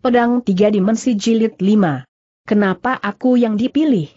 Pedang Tiga Dimensi Jilid 5. Kenapa aku yang dipilih?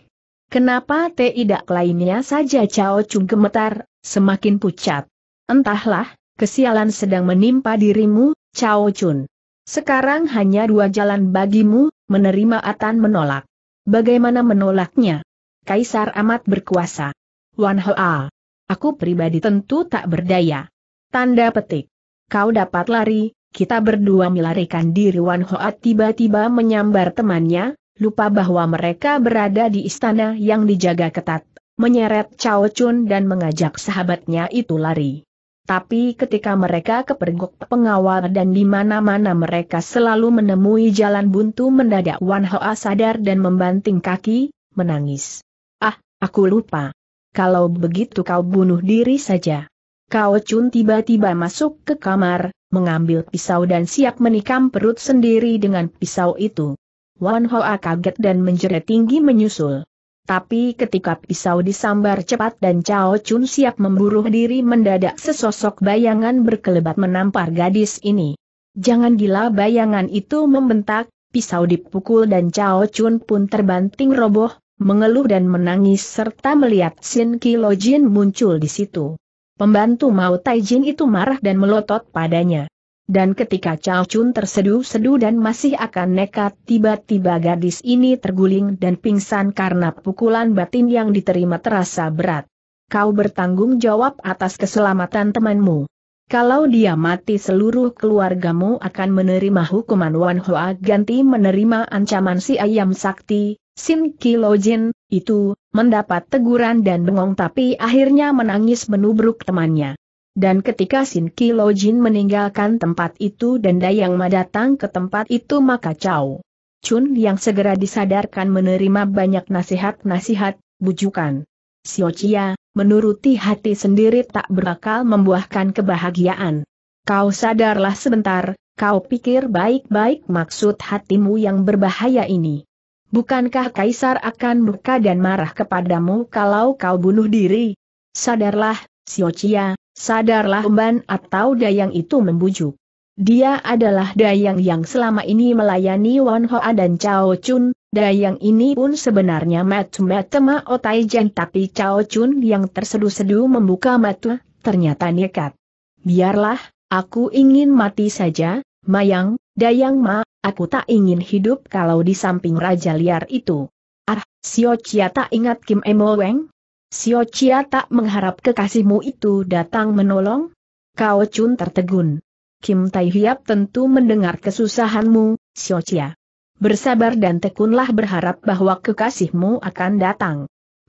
Kenapa tidak lainnya saja Cao Chung gemetar, semakin pucat. Entahlah, kesialan sedang menimpa dirimu, Cao Chun. Sekarang hanya dua jalan bagimu, menerima Atan menolak. Bagaimana menolaknya? Kaisar amat berkuasa. Wan Hoa. Aku pribadi tentu tak berdaya. Tanda petik. Kau dapat lari, kita berdua melarikan diri Wan Hoat tiba-tiba menyambar temannya, lupa bahwa mereka berada di istana yang dijaga ketat, menyeret Chao Chun dan mengajak sahabatnya itu lari. Tapi ketika mereka kepergok pengawal dan di mana-mana mereka selalu menemui jalan buntu mendadak Wan Hoa sadar dan membanting kaki, menangis. Ah, aku lupa. Kalau begitu kau bunuh diri saja. Kao Chun tiba-tiba masuk ke kamar, mengambil pisau dan siap menikam perut sendiri dengan pisau itu. Wan Hoa kaget dan menjerit tinggi menyusul. Tapi ketika pisau disambar cepat dan Cao Chun siap memburu diri mendadak sesosok bayangan berkelebat menampar gadis ini. Jangan gila bayangan itu membentak, pisau dipukul dan Cao Chun pun terbanting roboh, mengeluh dan menangis serta melihat Sin Jin muncul di situ. Pembantu Mao Taijin itu marah dan melotot padanya. Dan ketika Chao Chun terseduh-seduh dan masih akan nekat, tiba-tiba gadis ini terguling dan pingsan karena pukulan batin yang diterima terasa berat. Kau bertanggung jawab atas keselamatan temanmu. Kalau dia mati seluruh keluargamu akan menerima hukuman Wan Hua ganti menerima ancaman si ayam sakti, Sin Kilojin, itu, mendapat teguran dan bengong tapi akhirnya menangis menubruk temannya. Dan ketika Sin Kilo Jin meninggalkan tempat itu dan Dayang Ma datang ke tempat itu maka Chow Chun yang segera disadarkan menerima banyak nasihat-nasihat, bujukan. Xiao Chia, menuruti hati sendiri tak berakal membuahkan kebahagiaan. Kau sadarlah sebentar, kau pikir baik-baik maksud hatimu yang berbahaya ini. Bukankah Kaisar akan murka dan marah kepadamu kalau kau bunuh diri? Sadarlah, Siocia, sadarlah Umban atau Dayang itu membujuk. Dia adalah Dayang yang selama ini melayani Wan Hoa dan Chao Chun, Dayang ini pun sebenarnya matu-matema otai jen tapi Chao Chun yang tersedu-sedu membuka mata, ternyata nekat. Biarlah, aku ingin mati saja, Mayang, Dayang Ma Aku tak ingin hidup kalau di samping raja liar itu. Ah, Sio Chia tak ingat Kim Emo Weng? Sio Chia tak mengharap kekasihmu itu datang menolong? Kau Chun tertegun. Kim Tai Hiap tentu mendengar kesusahanmu, Sio Chia. Bersabar dan tekunlah berharap bahwa kekasihmu akan datang.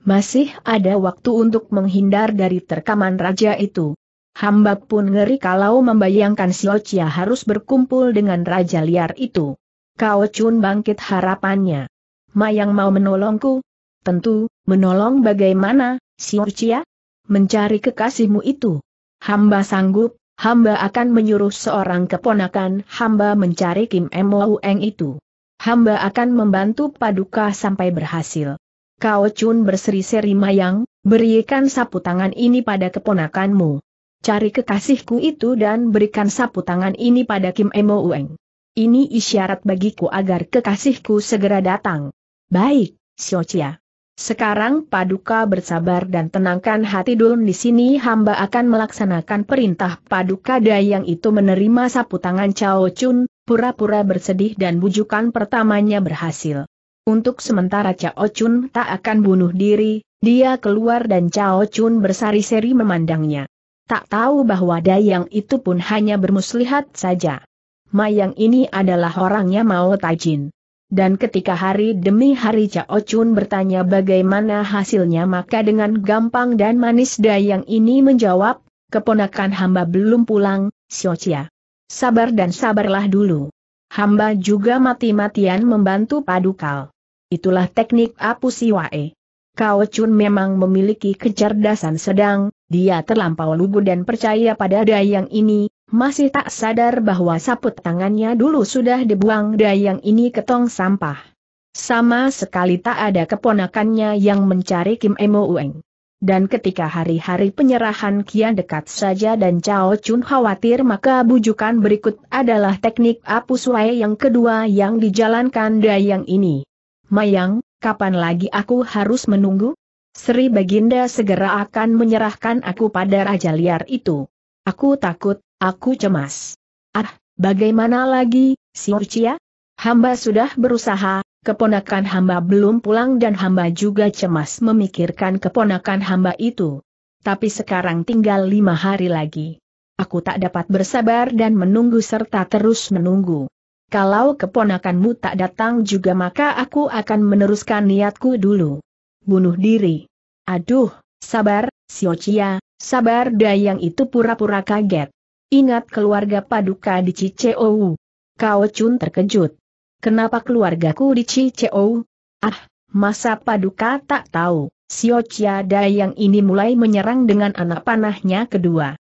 Masih ada waktu untuk menghindar dari terkaman raja itu. Hamba pun ngeri kalau membayangkan Siocia harus berkumpul dengan raja liar itu. Kau Chun bangkit harapannya. Mayang mau menolongku? Tentu, menolong bagaimana, Siocia? Mencari kekasihmu itu. Hamba sanggup, hamba akan menyuruh seorang keponakan hamba mencari Kim Eng itu. Hamba akan membantu Paduka sampai berhasil. Kau Chun berseri-seri Mayang, berikan sapu tangan ini pada keponakanmu. Cari kekasihku itu dan berikan sapu tangan ini pada Kim Emo Ueng. Ini isyarat bagiku agar kekasihku segera datang. Baik, Xiao Chia. Sekarang Paduka bersabar dan tenangkan hati dulu di sini hamba akan melaksanakan perintah Paduka Dayang itu menerima sapu tangan Cao Chun, pura-pura bersedih dan bujukan pertamanya berhasil. Untuk sementara Cao Chun tak akan bunuh diri, dia keluar dan Cao Chun berseri seri memandangnya tak tahu bahwa Dayang itu pun hanya bermuslihat saja. Mayang ini adalah orangnya mau tajin. Dan ketika hari demi hari Cao Chun bertanya bagaimana hasilnya maka dengan gampang dan manis Dayang ini menjawab, keponakan hamba belum pulang, siocia. Sabar dan sabarlah dulu. Hamba juga mati-matian membantu Padukal. Itulah teknik siwae. Kau Chun memang memiliki kecerdasan sedang, dia terlampau lugu dan percaya pada dayang ini, masih tak sadar bahwa saput tangannya dulu sudah dibuang dayang ini ke tong sampah. Sama sekali tak ada keponakannya yang mencari Kim Emo Ueng. Dan ketika hari-hari penyerahan kian dekat saja dan Cao Chun khawatir maka bujukan berikut adalah teknik apusuai yang kedua yang dijalankan dayang ini. Mayang, kapan lagi aku harus menunggu? Sri Baginda segera akan menyerahkan aku pada raja liar itu. Aku takut, aku cemas. Ah, bagaimana lagi, si Urcia? Hamba sudah berusaha, keponakan hamba belum pulang dan hamba juga cemas memikirkan keponakan hamba itu. Tapi sekarang tinggal lima hari lagi. Aku tak dapat bersabar dan menunggu serta terus menunggu. Kalau keponakanmu tak datang juga maka aku akan meneruskan niatku dulu. Bunuh diri. Aduh, sabar, Siocia, sabar dayang itu pura-pura kaget. Ingat keluarga paduka di CCOU. Kau Chun terkejut. Kenapa keluargaku di CCOU? Ah, masa paduka tak tahu. Siocia Dayang ini mulai menyerang dengan anak panahnya kedua.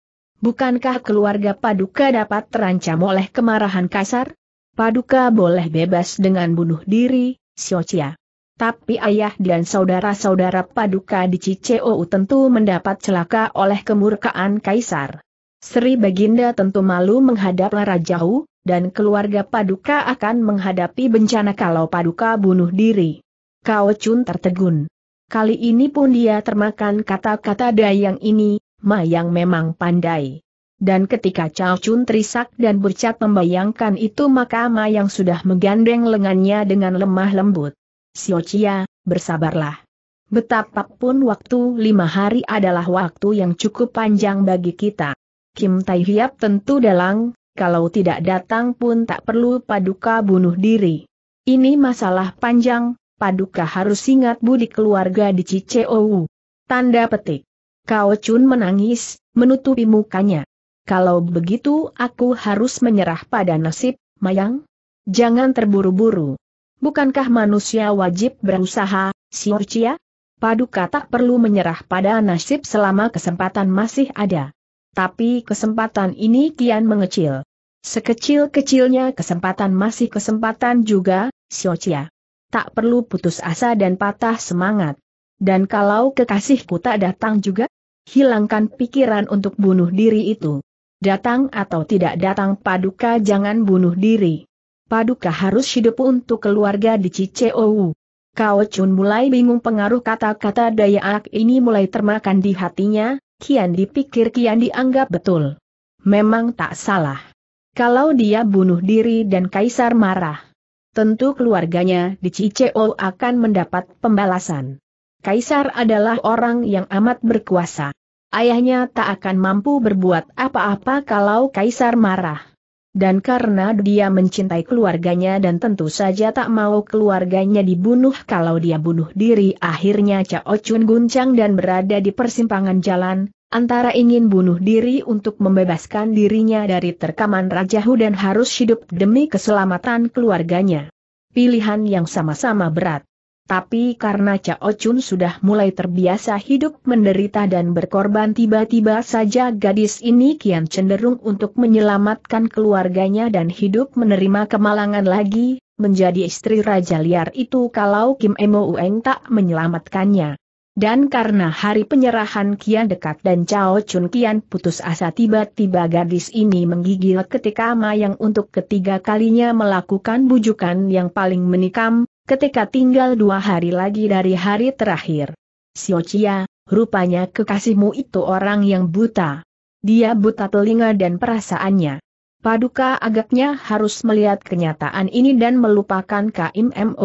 Bukankah keluarga Paduka dapat terancam oleh kemarahan kasar? Paduka boleh bebas dengan bunuh diri, Siocia. Tapi ayah dan saudara-saudara Paduka di Ciceo tentu mendapat celaka oleh kemurkaan Kaisar. Sri Baginda tentu malu menghadap Lara Jauh, dan keluarga Paduka akan menghadapi bencana kalau Paduka bunuh diri. Kau Chun tertegun. Kali ini pun dia termakan kata-kata Dayang ini, Ma yang memang pandai. Dan ketika Chao Chun terisak dan bercat membayangkan itu maka Ma yang sudah menggandeng lengannya dengan lemah lembut. Xiao Chia, bersabarlah. Betapapun waktu lima hari adalah waktu yang cukup panjang bagi kita. Kim Tai Hiap tentu dalang, kalau tidak datang pun tak perlu paduka bunuh diri. Ini masalah panjang, paduka harus ingat budi keluarga di Ciceu. Tanda petik. Kao Chun menangis, menutupi mukanya. Kalau begitu aku harus menyerah pada nasib, Mayang? Jangan terburu-buru. Bukankah manusia wajib berusaha, Siorcia? Paduka tak perlu menyerah pada nasib selama kesempatan masih ada. Tapi kesempatan ini kian mengecil. Sekecil-kecilnya kesempatan masih kesempatan juga, Siorcia. Tak perlu putus asa dan patah semangat. Dan kalau kekasihku tak datang juga, hilangkan pikiran untuk bunuh diri itu. Datang atau tidak datang Paduka jangan bunuh diri. Paduka harus hidup untuk keluarga di Ciceu. Kao Chun mulai bingung pengaruh kata-kata Daya Dayak ini mulai termakan di hatinya, kian dipikir kian dianggap betul. Memang tak salah. Kalau dia bunuh diri dan Kaisar marah. Tentu keluarganya di Ciceu akan mendapat pembalasan. Kaisar adalah orang yang amat berkuasa ayahnya tak akan mampu berbuat apa-apa kalau Kaisar marah. Dan karena dia mencintai keluarganya dan tentu saja tak mau keluarganya dibunuh kalau dia bunuh diri akhirnya Cao Chun guncang dan berada di persimpangan jalan, antara ingin bunuh diri untuk membebaskan dirinya dari terkaman Raja Hu dan harus hidup demi keselamatan keluarganya. Pilihan yang sama-sama berat. Tapi karena Cao Chun sudah mulai terbiasa hidup menderita dan berkorban tiba-tiba saja gadis ini kian cenderung untuk menyelamatkan keluarganya dan hidup menerima kemalangan lagi, menjadi istri Raja Liar itu kalau Kim Emo Ueng tak menyelamatkannya. Dan karena hari penyerahan kian dekat dan Cao Chun kian putus asa tiba-tiba gadis ini menggigil ketika Mayang untuk ketiga kalinya melakukan bujukan yang paling menikam, ketika tinggal dua hari lagi dari hari terakhir. Chia, rupanya kekasihmu itu orang yang buta. Dia buta telinga dan perasaannya. Paduka agaknya harus melihat kenyataan ini dan melupakan Kim Eng.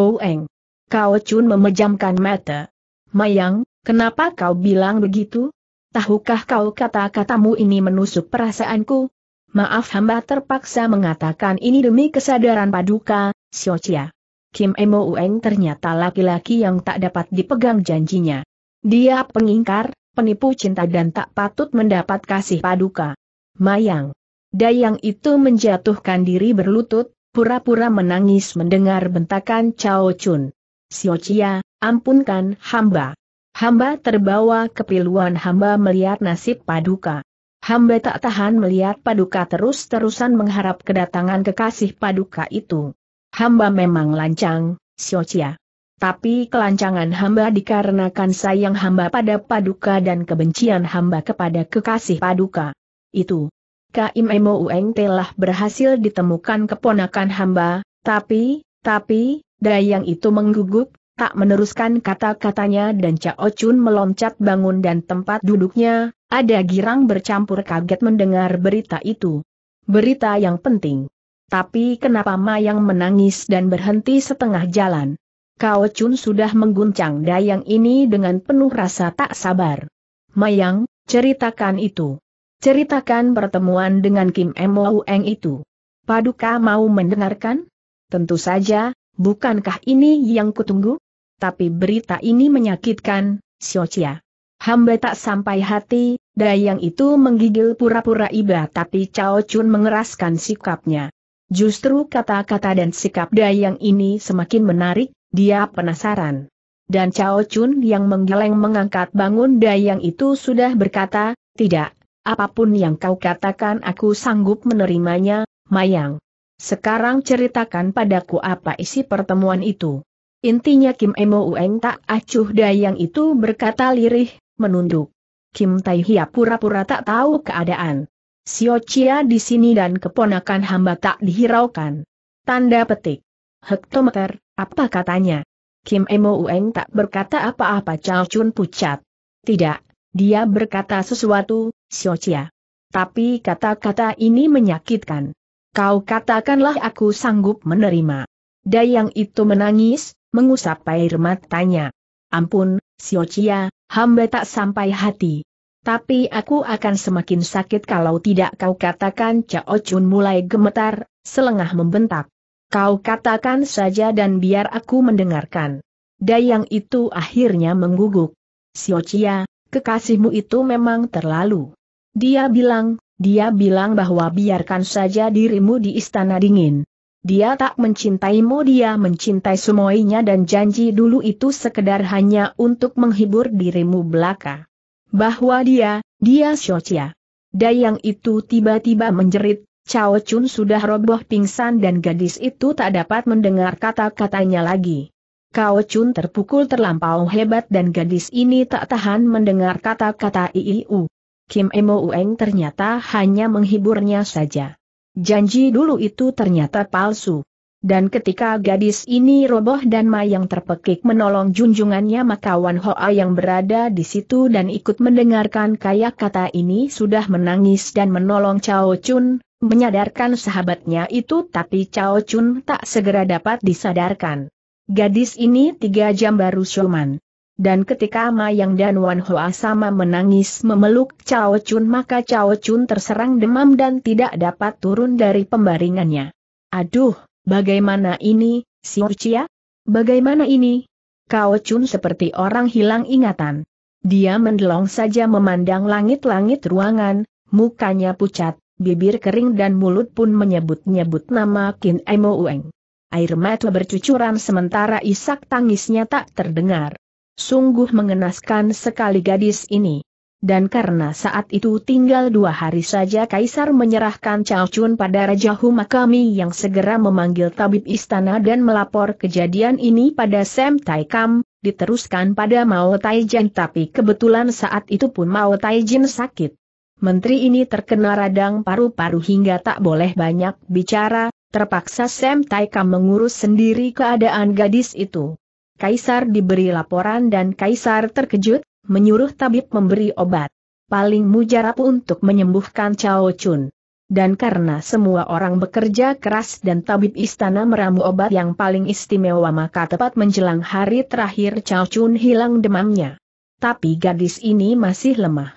Kau Chun memejamkan mata. Mayang, kenapa kau bilang begitu? Tahukah kau kata-katamu ini menusuk perasaanku? Maaf hamba terpaksa mengatakan ini demi kesadaran Paduka, Chia. Kim Emo Ueng ternyata laki-laki yang tak dapat dipegang janjinya. Dia pengingkar, penipu cinta dan tak patut mendapat kasih paduka. Mayang. Dayang itu menjatuhkan diri berlutut, pura-pura menangis mendengar bentakan Cao Chun. Siocia, ampunkan hamba. Hamba terbawa kepiluan hamba melihat nasib paduka. Hamba tak tahan melihat paduka terus-terusan mengharap kedatangan kekasih paduka itu hamba memang lancang, Siocia. Tapi kelancangan hamba dikarenakan sayang hamba pada paduka dan kebencian hamba kepada kekasih paduka. Itu. Kaim Emo Ueng telah berhasil ditemukan keponakan hamba, tapi, tapi, Dayang itu menggugup, tak meneruskan kata-katanya dan Cao Chun meloncat bangun dan tempat duduknya, ada girang bercampur kaget mendengar berita itu. Berita yang penting. Tapi kenapa Mayang menangis dan berhenti setengah jalan? Kao Chun sudah mengguncang dayang ini dengan penuh rasa tak sabar. Mayang, ceritakan itu. Ceritakan pertemuan dengan Kim Mo itu. Paduka mau mendengarkan? Tentu saja, bukankah ini yang kutunggu? Tapi berita ini menyakitkan, Xiochia. Hamba tak sampai hati, dayang itu menggigil pura-pura iba tapi Cao Chun mengeraskan sikapnya. Justru kata-kata dan sikap Dayang ini semakin menarik, dia penasaran. Dan Cao Chun yang menggeleng mengangkat bangun Dayang itu sudah berkata, tidak, apapun yang kau katakan aku sanggup menerimanya, Mayang. Sekarang ceritakan padaku apa isi pertemuan itu. Intinya Kim Emo Ueng tak acuh Dayang itu berkata lirih, menunduk. Kim Tai Hia pura-pura tak tahu keadaan. Sio Chia di sini dan keponakan hamba tak dihiraukan. Tanda petik. Hektometer, apa katanya? Kim Emo Ueng tak berkata apa-apa Chao Chun pucat. Tidak, dia berkata sesuatu, Sio Chia. Tapi kata-kata ini menyakitkan. Kau katakanlah aku sanggup menerima. Dayang itu menangis, mengusap air matanya. Ampun, Sio Chia, hamba tak sampai hati. Tapi aku akan semakin sakit kalau tidak kau katakan Cao Chun mulai gemetar, selengah membentak. Kau katakan saja dan biar aku mendengarkan. Dayang itu akhirnya mengguguk. Siocia, kekasihmu itu memang terlalu. Dia bilang, dia bilang bahwa biarkan saja dirimu di istana dingin. Dia tak mencintaimu dia mencintai semuanya dan janji dulu itu sekedar hanya untuk menghibur dirimu belaka bahwa dia, dia Xiaoqia. Dayang itu tiba-tiba menjerit, Cao Chun sudah roboh pingsan dan gadis itu tak dapat mendengar kata-katanya lagi. Cao Chun terpukul terlampau hebat dan gadis ini tak tahan mendengar kata-kata Iiu. Kim Emo Ueng ternyata hanya menghiburnya saja. Janji dulu itu ternyata palsu. Dan ketika gadis ini roboh dan Mayang terpekik menolong junjungannya maka Wan Hoa yang berada di situ dan ikut mendengarkan kaya kata ini sudah menangis dan menolong cao Chun, menyadarkan sahabatnya itu tapi cao Chun tak segera dapat disadarkan. Gadis ini tiga jam baru siuman. Dan ketika Mayang dan Wan Hoa sama menangis memeluk cao Chun maka cao Chun terserang demam dan tidak dapat turun dari pembaringannya. Aduh! Bagaimana ini, Siurcia? Bagaimana ini? Kau Chun seperti orang hilang ingatan. Dia mendelong saja memandang langit-langit ruangan, mukanya pucat, bibir kering dan mulut pun menyebut-nyebut nama Kin Emo Ueng. Air mata bercucuran sementara isak tangisnya tak terdengar. Sungguh mengenaskan sekali gadis ini. Dan karena saat itu tinggal dua hari saja Kaisar menyerahkan Chao Chun pada Raja Humakami yang segera memanggil tabib istana dan melapor kejadian ini pada Sam Tai Kam, diteruskan pada Mao Tai Jin tapi kebetulan saat itu pun Mao Tai Jin sakit. Menteri ini terkena radang paru-paru hingga tak boleh banyak bicara, terpaksa Sam Tai Kam mengurus sendiri keadaan gadis itu. Kaisar diberi laporan dan Kaisar terkejut, menyuruh tabib memberi obat. Paling mujarab untuk menyembuhkan Chao Chun. Dan karena semua orang bekerja keras dan tabib istana meramu obat yang paling istimewa maka tepat menjelang hari terakhir Chao Chun hilang demamnya. Tapi gadis ini masih lemah.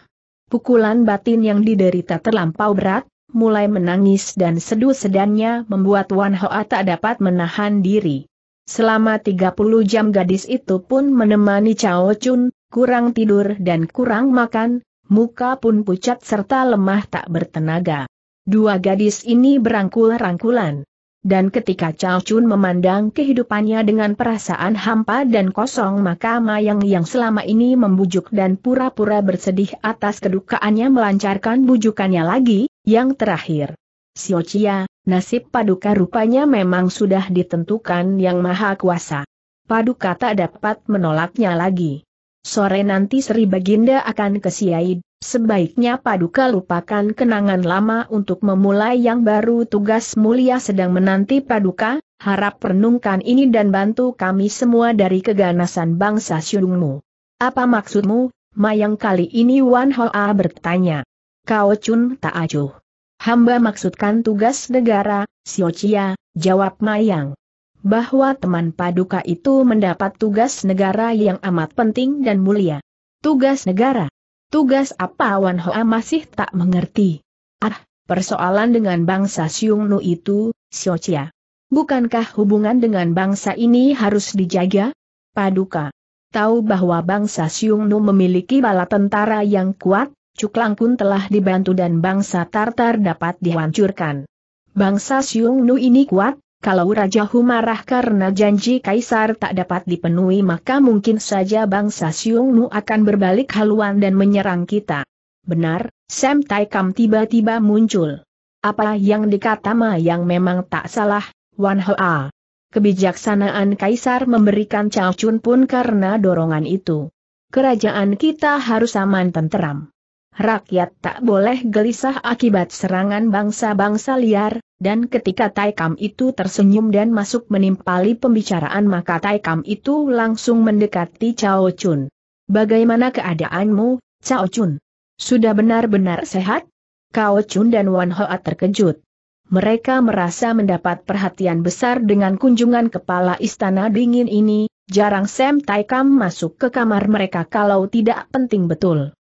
Pukulan batin yang diderita terlampau berat, mulai menangis dan seduh sedannya membuat Wan Hoa tak dapat menahan diri. Selama 30 jam gadis itu pun menemani Chao Chun, kurang tidur dan kurang makan, muka pun pucat serta lemah tak bertenaga. Dua gadis ini berangkul-rangkulan. Dan ketika Chao Chun memandang kehidupannya dengan perasaan hampa dan kosong maka Mayang yang selama ini membujuk dan pura-pura bersedih atas kedukaannya melancarkan bujukannya lagi, yang terakhir. Xiao Chia, nasib Paduka rupanya memang sudah ditentukan yang maha kuasa. Paduka tak dapat menolaknya lagi. Sore nanti Sri Baginda akan ke Siaid, sebaiknya Paduka lupakan kenangan lama untuk memulai yang baru tugas mulia sedang menanti Paduka, harap renungkan ini dan bantu kami semua dari keganasan bangsa Syungmu. Apa maksudmu, Mayang kali ini Wan Hoa bertanya. Kau Chun tak acuh. Hamba maksudkan tugas negara, Siocia, jawab Mayang bahwa teman paduka itu mendapat tugas negara yang amat penting dan mulia. Tugas negara? Tugas apa Wan Hoa masih tak mengerti. Ah, persoalan dengan bangsa Siung Nu itu, Xiao Chia. Bukankah hubungan dengan bangsa ini harus dijaga? Paduka. Tahu bahwa bangsa Siung Nu memiliki bala tentara yang kuat, Kun telah dibantu dan bangsa Tartar dapat dihancurkan. Bangsa Siung Nu ini kuat, kalau Raja Hu marah karena janji Kaisar tak dapat dipenuhi maka mungkin saja bangsa Siung Nu akan berbalik haluan dan menyerang kita. Benar, Sam Taikam tiba-tiba muncul. Apa yang dikata Ma yang memang tak salah, Wan Hoa. Kebijaksanaan Kaisar memberikan Cao pun karena dorongan itu. Kerajaan kita harus aman tenteram rakyat tak boleh gelisah akibat serangan bangsa-bangsa liar, dan ketika Taikam itu tersenyum dan masuk menimpali pembicaraan maka Taikam itu langsung mendekati Cao Chun. Bagaimana keadaanmu, Cao Chun? Sudah benar-benar sehat? Cao Chun dan Wan Hoa terkejut. Mereka merasa mendapat perhatian besar dengan kunjungan kepala istana dingin ini, jarang Sam Taikam masuk ke kamar mereka kalau tidak penting betul.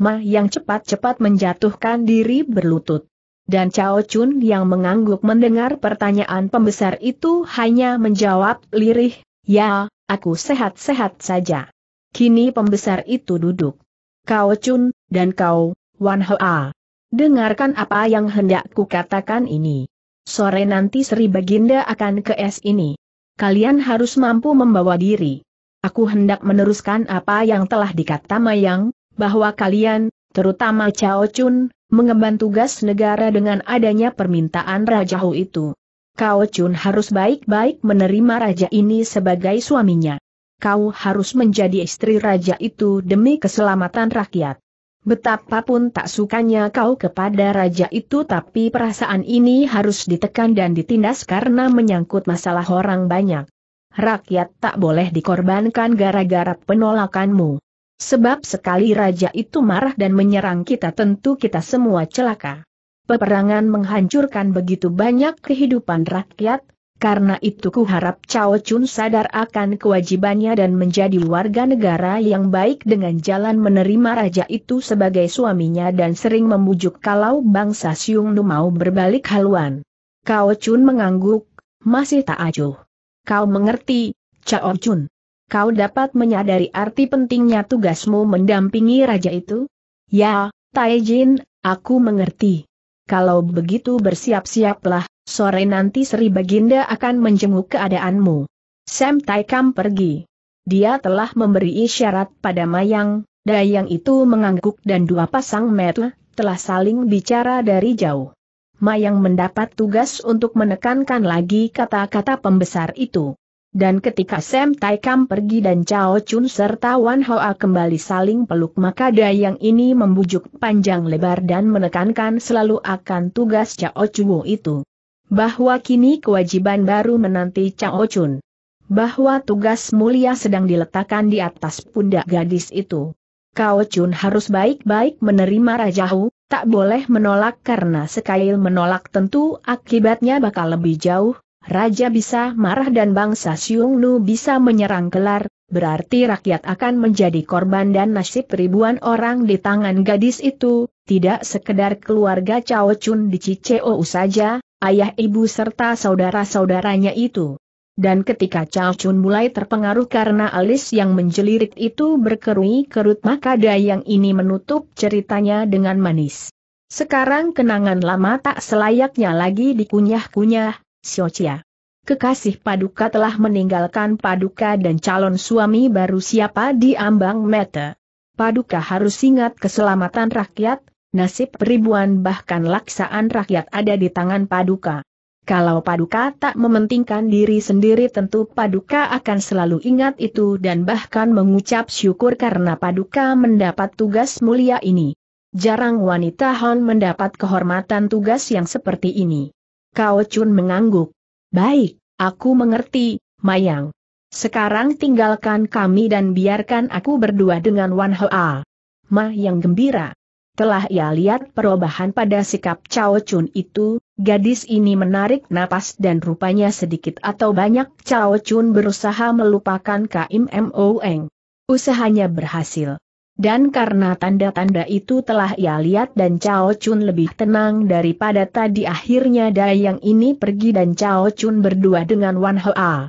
Ma yang cepat-cepat menjatuhkan diri berlutut. Dan Cao Chun yang mengangguk mendengar pertanyaan pembesar itu hanya menjawab lirih, ya, aku sehat-sehat saja. Kini pembesar itu duduk. Cao Chun, dan kau, Wan Hoa. Dengarkan apa yang hendak kukatakan ini. Sore nanti Sri Baginda akan ke es ini. Kalian harus mampu membawa diri. Aku hendak meneruskan apa yang telah dikata Mayang, bahwa kalian, terutama Cao Chun, mengemban tugas negara dengan adanya permintaan Raja Hu itu. Cao Chun harus baik-baik menerima raja ini sebagai suaminya. Kau harus menjadi istri raja itu demi keselamatan rakyat. Betapapun tak sukanya kau kepada raja itu tapi perasaan ini harus ditekan dan ditindas karena menyangkut masalah orang banyak. Rakyat tak boleh dikorbankan gara-gara penolakanmu. Sebab sekali raja itu marah dan menyerang kita tentu kita semua celaka. Peperangan menghancurkan begitu banyak kehidupan rakyat, karena itu kuharap Cao Chun sadar akan kewajibannya dan menjadi warga negara yang baik dengan jalan menerima raja itu sebagai suaminya dan sering membujuk kalau bangsa Siung Nu mau berbalik haluan. Cao Chun mengangguk, masih tak acuh. Kau mengerti, Cao Chun kau dapat menyadari arti pentingnya tugasmu mendampingi raja itu? Ya, Taijin, aku mengerti. Kalau begitu bersiap-siaplah, sore nanti Sri Baginda akan menjenguk keadaanmu. Sam Taikam pergi. Dia telah memberi isyarat pada Mayang, Dayang itu mengangguk dan dua pasang metu telah saling bicara dari jauh. Mayang mendapat tugas untuk menekankan lagi kata-kata pembesar itu. Dan ketika Sam Taikam pergi dan Cao Chun serta Wan Hoa kembali saling peluk maka Dayang ini membujuk panjang lebar dan menekankan selalu akan tugas Cao Chun itu. Bahwa kini kewajiban baru menanti Cao Chun. Bahwa tugas mulia sedang diletakkan di atas pundak gadis itu. Cao Chun harus baik-baik menerima Raja Hu, tak boleh menolak karena sekali menolak tentu akibatnya bakal lebih jauh, raja bisa marah dan bangsa Xiongnu Nu bisa menyerang kelar, berarti rakyat akan menjadi korban dan nasib ribuan orang di tangan gadis itu, tidak sekedar keluarga Cao Chun di Ciceo saja, ayah ibu serta saudara-saudaranya itu. Dan ketika Cao Chun mulai terpengaruh karena alis yang menjelirit itu berkerui-kerut maka Dayang ini menutup ceritanya dengan manis. Sekarang kenangan lama tak selayaknya lagi dikunyah-kunyah, Siocia. Kekasih Paduka telah meninggalkan Paduka dan calon suami baru siapa di ambang meta. Paduka harus ingat keselamatan rakyat, nasib ribuan bahkan laksaan rakyat ada di tangan Paduka. Kalau Paduka tak mementingkan diri sendiri tentu Paduka akan selalu ingat itu dan bahkan mengucap syukur karena Paduka mendapat tugas mulia ini. Jarang wanita Hon mendapat kehormatan tugas yang seperti ini. Kau Chun mengangguk. Baik, aku mengerti, Mayang. Sekarang tinggalkan kami dan biarkan aku berdua dengan Wan Hoa. Ma yang gembira. Telah ia lihat perubahan pada sikap Cao Chun itu, gadis ini menarik napas dan rupanya sedikit atau banyak Cao Chun berusaha melupakan Kim Moeng. Usahanya berhasil. Dan karena tanda-tanda itu telah ia lihat dan Cao Chun lebih tenang daripada tadi akhirnya Dayang ini pergi dan Cao Chun berdua dengan Wan Hoa.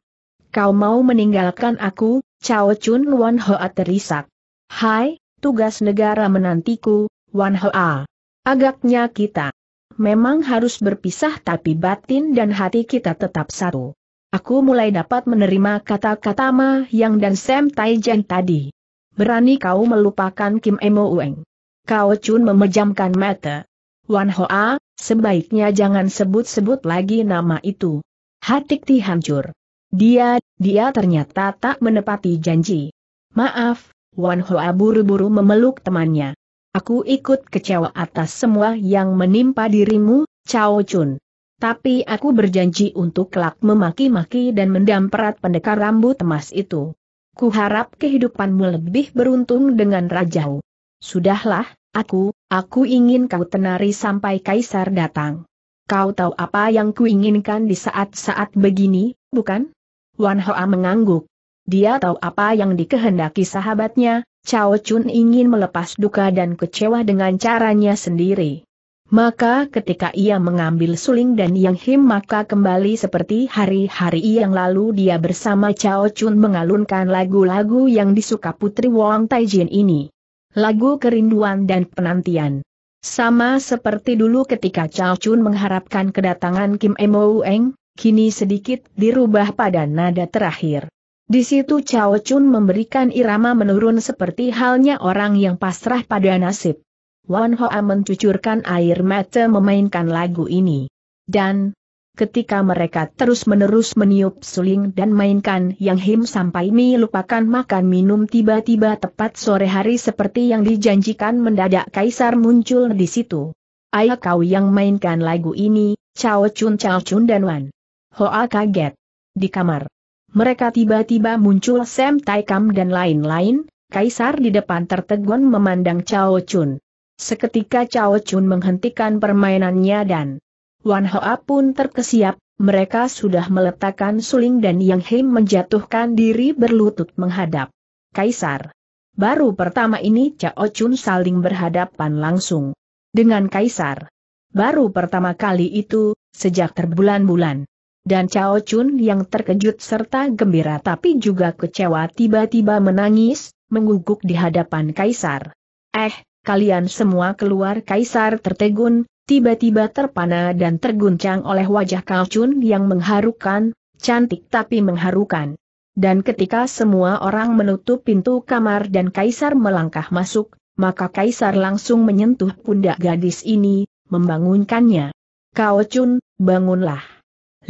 Kau mau meninggalkan aku, Cao Chun Wan Hoa terisak. Hai, tugas negara menantiku, Wan Hoa. Agaknya kita memang harus berpisah tapi batin dan hati kita tetap satu. Aku mulai dapat menerima kata-kata Ma Yang dan Sam Taijan tadi. Berani kau melupakan Kim Emo Ueng. Kau Chun memejamkan mata. Wan Hoa, sebaiknya jangan sebut-sebut lagi nama itu. Hatik Ti hancur. Dia, dia ternyata tak menepati janji. Maaf, Wan Hoa buru-buru memeluk temannya. Aku ikut kecewa atas semua yang menimpa dirimu, Cao Chun. Tapi aku berjanji untuk kelak memaki-maki dan mendamperat pendekar rambut emas itu. Kuharap kehidupanmu lebih beruntung dengan rajau. Sudahlah, aku, aku ingin kau tenari sampai kaisar datang. Kau tahu apa yang kuinginkan di saat-saat begini, bukan? Wan Hoa mengangguk. Dia tahu apa yang dikehendaki sahabatnya, Cao Chun ingin melepas duka dan kecewa dengan caranya sendiri. Maka ketika ia mengambil suling dan yang him maka kembali seperti hari-hari yang lalu dia bersama Chao Chun mengalunkan lagu-lagu yang disuka Putri Wong Taijin ini. Lagu kerinduan dan penantian. Sama seperti dulu ketika Chao Chun mengharapkan kedatangan Kim Emo Eng, kini sedikit dirubah pada nada terakhir. Di situ Chao Chun memberikan irama menurun seperti halnya orang yang pasrah pada nasib. Wan Hoa mencucurkan air mata memainkan lagu ini. Dan, ketika mereka terus-menerus meniup suling dan mainkan Yang Him sampai Mi lupakan makan minum tiba-tiba tepat sore hari seperti yang dijanjikan mendadak Kaisar muncul di situ. Ayah kau yang mainkan lagu ini, Chao Chun Chao Chun dan Wan. Hoa kaget. Di kamar. Mereka tiba-tiba muncul Sam Tai Kam dan lain-lain, Kaisar di depan tertegun memandang Chao Chun. Seketika Cao Chun menghentikan permainannya dan Wan Hoa pun terkesiap, mereka sudah meletakkan suling dan Yang Him menjatuhkan diri berlutut menghadap. Kaisar. Baru pertama ini Cao Chun saling berhadapan langsung. Dengan Kaisar. Baru pertama kali itu, sejak terbulan-bulan. Dan Cao Chun yang terkejut serta gembira tapi juga kecewa tiba-tiba menangis, mengguguk di hadapan Kaisar. Eh, kalian semua keluar kaisar tertegun, tiba-tiba terpana dan terguncang oleh wajah Kalcun yang mengharukan, cantik tapi mengharukan. Dan ketika semua orang menutup pintu kamar dan kaisar melangkah masuk, maka kaisar langsung menyentuh pundak gadis ini, membangunkannya. Kau bangunlah.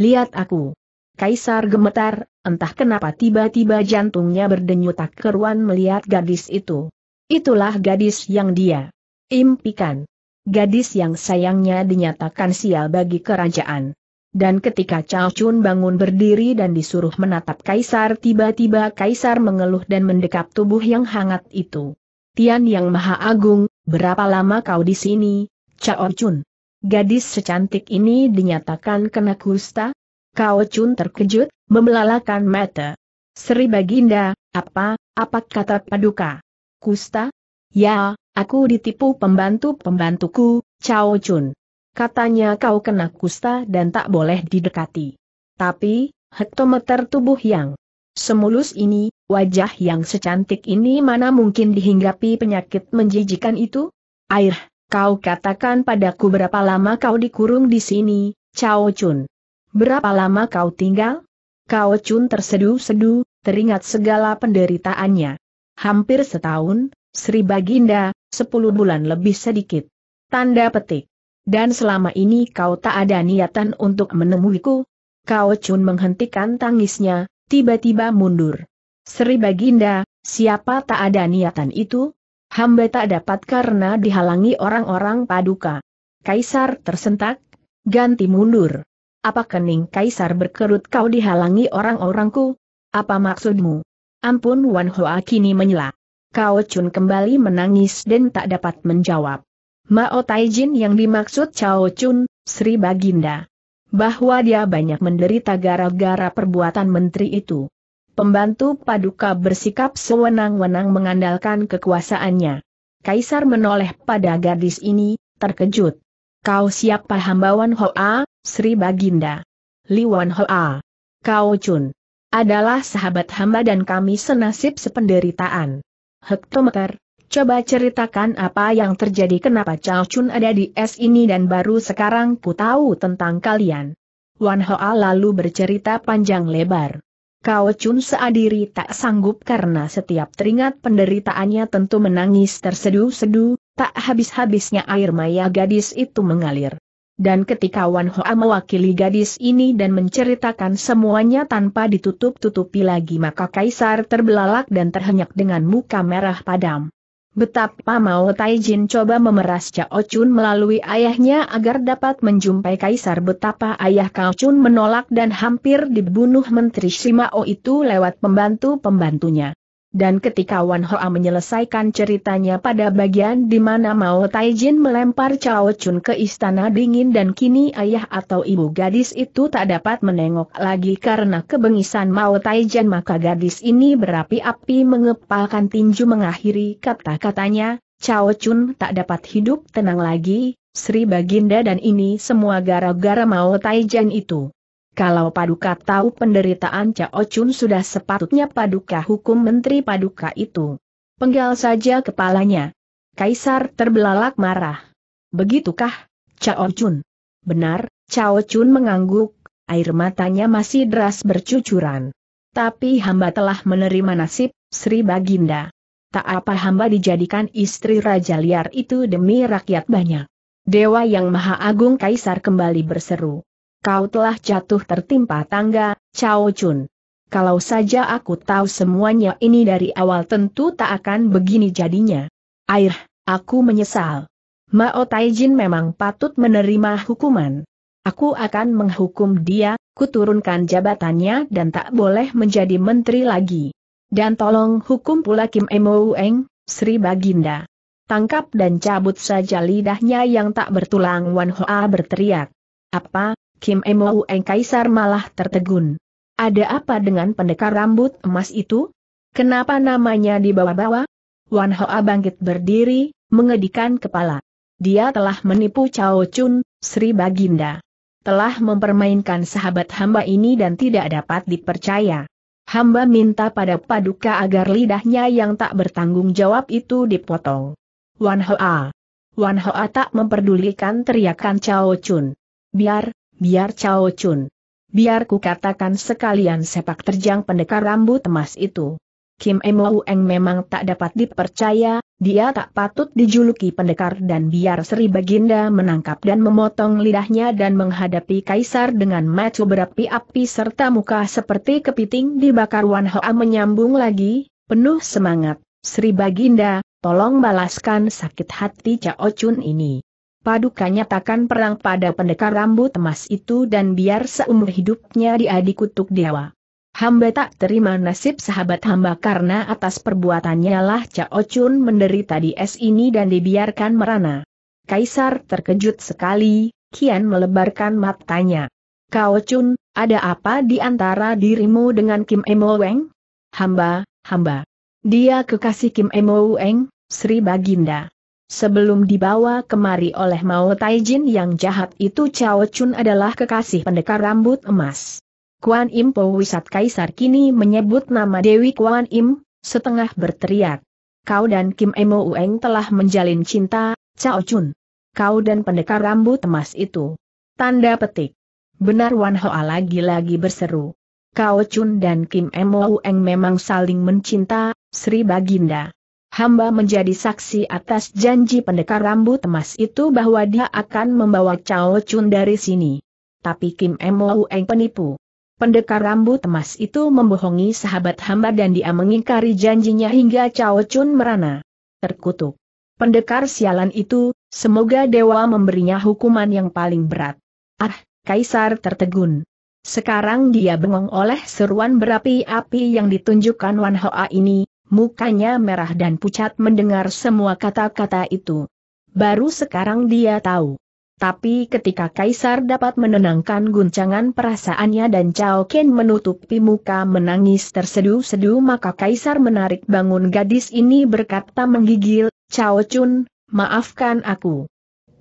Lihat aku. Kaisar gemetar, entah kenapa tiba-tiba jantungnya berdenyut tak keruan melihat gadis itu. Itulah gadis yang dia impikan. Gadis yang sayangnya dinyatakan sial bagi kerajaan. Dan ketika Chao Chun bangun berdiri dan disuruh menatap Kaisar tiba-tiba Kaisar mengeluh dan mendekap tubuh yang hangat itu. Tian Yang Maha Agung, berapa lama kau di sini, Chao Chun? Gadis secantik ini dinyatakan kena kusta? Kao Chun terkejut, membelalakan mata. Sri Baginda, apa, apa kata paduka? Kusta? Ya, aku ditipu pembantu-pembantuku, Cao Chun. Katanya kau kena kusta dan tak boleh didekati. Tapi, hektometer tubuh yang semulus ini, wajah yang secantik ini mana mungkin dihinggapi penyakit menjijikan itu? Air, kau katakan padaku berapa lama kau dikurung di sini, Cao Chun. Berapa lama kau tinggal? Cao Chun terseduh-seduh, teringat segala penderitaannya hampir setahun, Sri Baginda, sepuluh bulan lebih sedikit. Tanda petik. Dan selama ini kau tak ada niatan untuk menemuiku? Kau Chun menghentikan tangisnya, tiba-tiba mundur. Sri Baginda, siapa tak ada niatan itu? Hamba tak dapat karena dihalangi orang-orang paduka. Kaisar tersentak, ganti mundur. Apa kening Kaisar berkerut kau dihalangi orang-orangku? Apa maksudmu? Ampun Wan Hoa kini menyela. Kao Chun kembali menangis dan tak dapat menjawab. Mao Taijin yang dimaksud Cao Chun, Sri Baginda. Bahwa dia banyak menderita gara-gara perbuatan menteri itu. Pembantu Paduka bersikap sewenang-wenang mengandalkan kekuasaannya. Kaisar menoleh pada gadis ini, terkejut. Kau siapa hambawan Hoa, Sri Baginda? Li Wan Hoa. Kau Chun adalah sahabat hamba dan kami senasib sependeritaan. Hektometer, coba ceritakan apa yang terjadi kenapa Chao Chun ada di es ini dan baru sekarang ku tahu tentang kalian. Wan Hoa lalu bercerita panjang lebar. Kao Chun seadiri tak sanggup karena setiap teringat penderitaannya tentu menangis terseduh-seduh, tak habis-habisnya air maya gadis itu mengalir dan ketika Wan Hoa mewakili gadis ini dan menceritakan semuanya tanpa ditutup-tutupi lagi maka Kaisar terbelalak dan terhenyak dengan muka merah padam. Betapa mau Taijin coba memeras Cao Chun melalui ayahnya agar dapat menjumpai Kaisar betapa ayah Cao Chun menolak dan hampir dibunuh Menteri Shimao itu lewat pembantu-pembantunya. Dan ketika Wan Hoa menyelesaikan ceritanya pada bagian di mana Mao Taijin melempar Cao Chun ke istana dingin dan kini ayah atau ibu gadis itu tak dapat menengok lagi karena kebengisan Mao Taijin maka gadis ini berapi-api mengepalkan tinju mengakhiri kata-katanya, Cao Chun tak dapat hidup tenang lagi, Sri Baginda dan ini semua gara-gara Mao Taijin itu. Kalau Paduka tahu penderitaan Cao Chun sudah sepatutnya Paduka hukum Menteri Paduka itu. Penggal saja kepalanya. Kaisar terbelalak marah. Begitukah, Cao Chun? Benar, Cao Chun mengangguk, air matanya masih deras bercucuran. Tapi hamba telah menerima nasib, Sri Baginda. Tak apa hamba dijadikan istri Raja Liar itu demi rakyat banyak. Dewa yang Maha Agung Kaisar kembali berseru kau telah jatuh tertimpa tangga, Cao Chun. Kalau saja aku tahu semuanya ini dari awal tentu tak akan begini jadinya. Air, aku menyesal. Mao Taijin memang patut menerima hukuman. Aku akan menghukum dia, kuturunkan jabatannya dan tak boleh menjadi menteri lagi. Dan tolong hukum pula Kim Emo Eng, Sri Baginda. Tangkap dan cabut saja lidahnya yang tak bertulang Wan Hoa berteriak. Apa, Kim Eng Kaisar malah tertegun. Ada apa dengan pendekar rambut emas itu? Kenapa namanya dibawa-bawa? Wan Hoa bangkit berdiri, mengedikan kepala. Dia telah menipu Chao Chun, Sri Baginda. Telah mempermainkan sahabat hamba ini dan tidak dapat dipercaya. Hamba minta pada paduka agar lidahnya yang tak bertanggung jawab itu dipotong. Wan Hoa. Wan Hoa tak memperdulikan teriakan Chao Chun. Biar, biar Cao Chun. Biar ku katakan sekalian sepak terjang pendekar rambut emas itu. Kim Emo Eng memang tak dapat dipercaya, dia tak patut dijuluki pendekar dan biar Sri Baginda menangkap dan memotong lidahnya dan menghadapi kaisar dengan macu berapi-api serta muka seperti kepiting dibakar Wan Hoa menyambung lagi, penuh semangat, Sri Baginda, tolong balaskan sakit hati Cao Chun ini. Paduka nyatakan perang pada pendekar rambut emas itu dan biar seumur hidupnya dia dikutuk dewa. Hamba tak terima nasib sahabat hamba karena atas perbuatannya lah Cao Chun menderita di es ini dan dibiarkan merana. Kaisar terkejut sekali, kian melebarkan matanya. Cao Chun, ada apa di antara dirimu dengan Kim Emo Weng? Hamba, hamba. Dia kekasih Kim Emo Weng, Sri Baginda. Sebelum dibawa kemari oleh Mao Taijin yang jahat itu Cao Chun adalah kekasih pendekar rambut emas. Kuan Im Po Wisat Kaisar kini menyebut nama Dewi Kuan Im, setengah berteriak. Kau dan Kim Emo Ueng telah menjalin cinta, Cao Chun. Kau dan pendekar rambut emas itu. Tanda petik. Benar Wan Hoa lagi-lagi berseru. Kao Chun dan Kim Emo Ueng memang saling mencinta, Sri Baginda hamba menjadi saksi atas janji pendekar rambut emas itu bahwa dia akan membawa Chao Chun dari sini. Tapi Kim Mo Eng penipu. Pendekar rambut emas itu membohongi sahabat hamba dan dia mengingkari janjinya hingga Chao Chun merana. Terkutuk. Pendekar sialan itu, semoga dewa memberinya hukuman yang paling berat. Ah, Kaisar tertegun. Sekarang dia bengong oleh seruan berapi-api yang ditunjukkan Wan Hoa ini, mukanya merah dan pucat mendengar semua kata-kata itu. Baru sekarang dia tahu. Tapi ketika Kaisar dapat menenangkan guncangan perasaannya dan Chao Ken menutupi muka menangis terseduh sedu maka Kaisar menarik bangun gadis ini berkata menggigil, Chao Chun, maafkan aku.